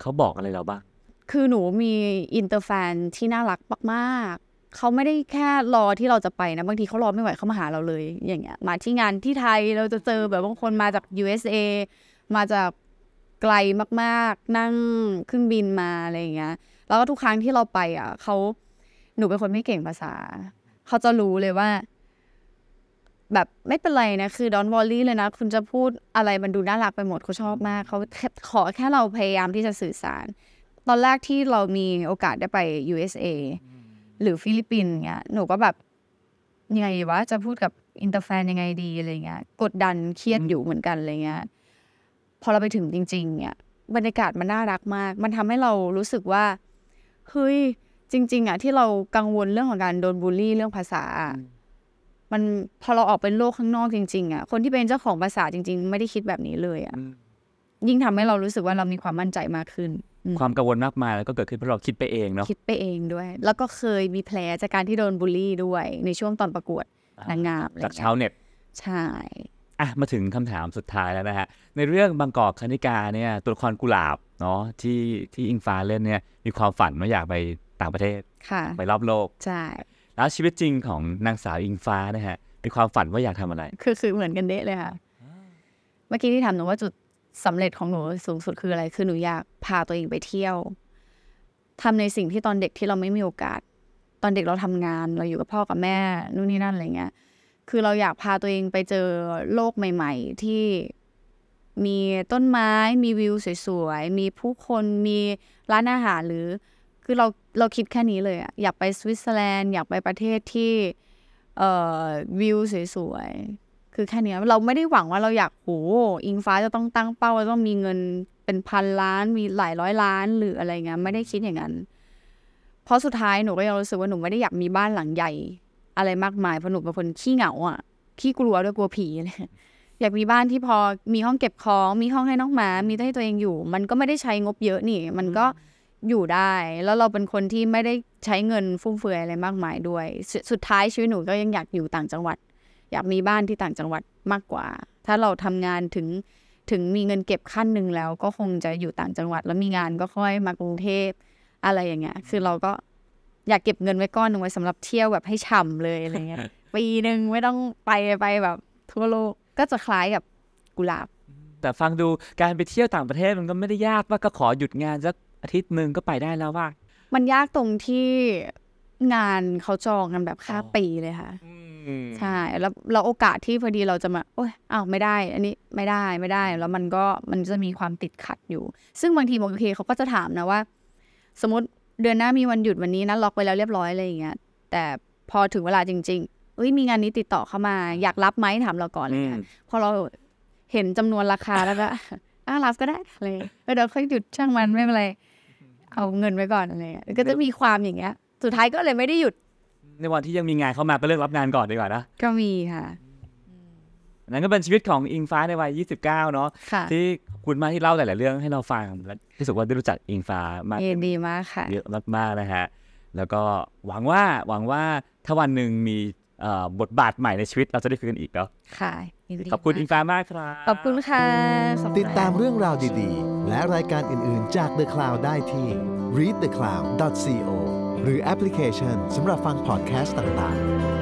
เขาบอกอะไรเราบ้าง คือหนูมีอินเตอร์แฟนที่น่ารักมากๆ เขาไม่ได้แค่รอที่เราจะไปนะบางทีเขารอไม่ไหวเขามาหาเราเลย อย่างเงี้ยมาที่งานที่ไทยเราจะเจอแบบบางคนมาจาก USA มาจากไกลมากๆ นั่งเครื่องบินมาอะไรอย่างเงี้ย แล้วก็ทุกครั้งที่เราไปอ่ะเขาหนูเป็นคนไม่เก่งภาษาเขาจะรู้เลยว่าแบบไม่เป็นไรนะ คือดอนวอลลี่เลยนะ คุณจะพูดอะไรมันดูน่ารักไปหมดเขาชอบมาก เขาขอแค่เราพยายามที่จะสื่อสาร ตอนแรกที่เรามีโอกาสได้ไป USA หรือฟิลิปปินส์เงี้ย หนูก็แบบยังไงวะ จะพูดกับอินเตอร์แฟนยังไงดีอะไรเงี้ย กดดันเครียดอยู่เหมือนกันอะไรเงี้ยพอเราไปถึงจริง ๆเนี่ย บรรยากาศมันน่ารักมาก มันทำให้เรารู้สึกว่า เฮ้ยจริง ๆอ่ะที่เรากังวลเรื่องของการโดนบูลลี่เรื่องภาษามันพอเราออกเป็นโลกข้างนอกจริง ๆอะ่ะ คนที่เป็นเจ้าของภาษาจริง ๆ ไม่ได้คิดแบบนี้เลยอ่ะยิ่งทำให้เรารู้สึกว่าเรามีความมั่นใจมากขึ้นความกังวลมากมายแล้วก็เกิดขึ้นเพราะเราคิดไปเองเนาะคิดไปเองด้วย แล้วก็เคยมีแผลจากการที่โดนบูลลี่ด้วย ในช่วงตอนประกวดนางงามจากชาวเน็ตใช่อ่ะมาถึงคำถามสุดท้ายแล้วนะฮะ ในเรื่องบางกอกคณิกาเนี่ย ตัวละครกุหลาบเนาะที่ที่อิงฟ้าเล่นเนี่ย มีความฝันว่าอยากไปต่างประเทศ ค่ะไปรอบโลกใช่แล้วชีวิตจริงของนางสาวอิงฟ้านะฮะมีความฝันว่าอยากทำอะไร คือคือเหมือนกันเด้เลยค่ะ เมื่อกี้ที่ถามหนูว่าจุดสำเร็จของหนูสูงสุดคืออะไร คือหนูอยากพาตัวเองไปเที่ยว ทำในสิ่งที่ตอนเด็กที่เราไม่มีโอกาส ตอนเด็กเราทำงานเราอยู่กับพ่อกับแม่นู่นนี่นั่นอะไรเงี้ย คือเราอยากพาตัวเองไปเจอโลกใหม่ๆ ที่มีต้นไม้มีวิวสวยๆ มีผู้คนมีร้านอาหารหรือคือเราเราคิดแค่นี้เลยอะอยากไปสวิตเซอร์แลนด์ อยากไปประเทศที่ เอ่อวิวสวยๆคือแค่นี้ เราไม่ได้หวังว่าเราอยากโหอิงฟ้าจะต้องตั้งเป้า่าต้องมีเงินเป็นพันล้านมีหลายร้อยล้านหรืออะไรเงี้ยไม่ได้คิดอย่างนั้นเพราะสุดท้ายหนูก็ยังรู้สึกว่าหนูไม่ได้อยากมีบ้านหลังใหญ่ อะไรมากมายเพราะหนูเป็นคนขี้เหงาอ่ะขี้กลัวด้วยกลัวผีเลยอยากมีบ้านที่พอมีห้องเก็บของ มีห้องให้น้องหมา มีให้ตัวเองอยู่ มันก็ไม่ได้ใช้งบเยอะนี่มันก็ mm อยู่ได้แล้วเราเป็นคนที่ไม่ได้ใช้เงินฟุ่มเฟือยอะไรมากมายด้วยสสุดท้ายชีวิตหนูก็ยังอยากอยู่ต่างจังหวัด อยากมีบ้านที่ต่างจังหวัดมากกว่า ถ้าเราทำงานถึงถึงมีเงินเก็บขั้นหนึ่งแล้ว ก็คงจะอยู่ต่างจังหวัด แล้วมีงานก็ค่อยมากรุงเทพอะไรอย่างเงี้ยคือเราก็อยากเก็บเงินไว้ก้อนนึงไว้สำหรับเที่ยวแบบให้ฉ่าเลยอะไรเงี้ยปีหนึ่งไม่ต้องไปไปแบบ ทั่วโลกก็จะคล้ายกับกุหลาบ แต่ฟังดูการไปเที่ยวต่างประเทศมันก็ไม่ได้ยากว่าก็ขอหยุดงานสักอาทิตย์หนึ่งก็ไปได้แล้วว่า มันยากตรงที่งานเขาจองกันแบบค่าปีเลยค่ะใช่แล้วเราโอกาสที่พอดีเราจะมาโอ้ยอ้าวไม่ได้ อันนี้ไม่ได้ไม่ได้แล้วมันก็มันจะมีความติดขัดอยู่ ซึ่งบางทีโอเคเขาก็จะถามนะว่า สมมติเดือนหน้ามีวันหยุดวันนี้นะล็อกไว้แล้วเรียบร้อย อะไรอย่างเงี้ยแต่พอถึงเวลาจริงๆเอ้ยมีงานนี้ติดต่อเข้ามา อยากรับไหมถามเราก่อนเลยพอเราเห็นจำนวนราคาแล้วก็อ้ารับก็ได้เลยเดี๋ยวค่อยหยุดช่างมันไม่เป็นไรเอาเงินไว้ก่อนอะไรเงี้ยก็จะมีความอย่างเงี้ยสุดท้ายก็เลยไม่ได้หยุด ในวันที่ยังมีงานเข้ามาไปเลือกรับงานก่อนดีกว่านะ ก็มีค่ะ นั่นก็เป็นชีวิตของอิงฟ้าในวัย 29 เนาะะที่คุณมาที่เล่าหลายๆเรื่องให้เราฟัง และรู้สึกว่าได้รู้จักอิงฟ้ามากดีมากค่ะเยอะมาก ๆ นะฮะ แล้วก็หวังว่า หวังว่าถ้าวันหนึ่งมีบทบาทใหม่ในชีวิต เราจะได้คุยกันอีกเนาะค่ะขอบคุณอินฟ้ามากครับ ขอบคุณค่ะ ติดตามเรื่องราวดีๆ และรายการอื่นๆ จาก The Cloud ได้ที่ readthecloud.co หรือแอปพลิเคชันสำหรับฟังพอดแคสต์ต่างๆ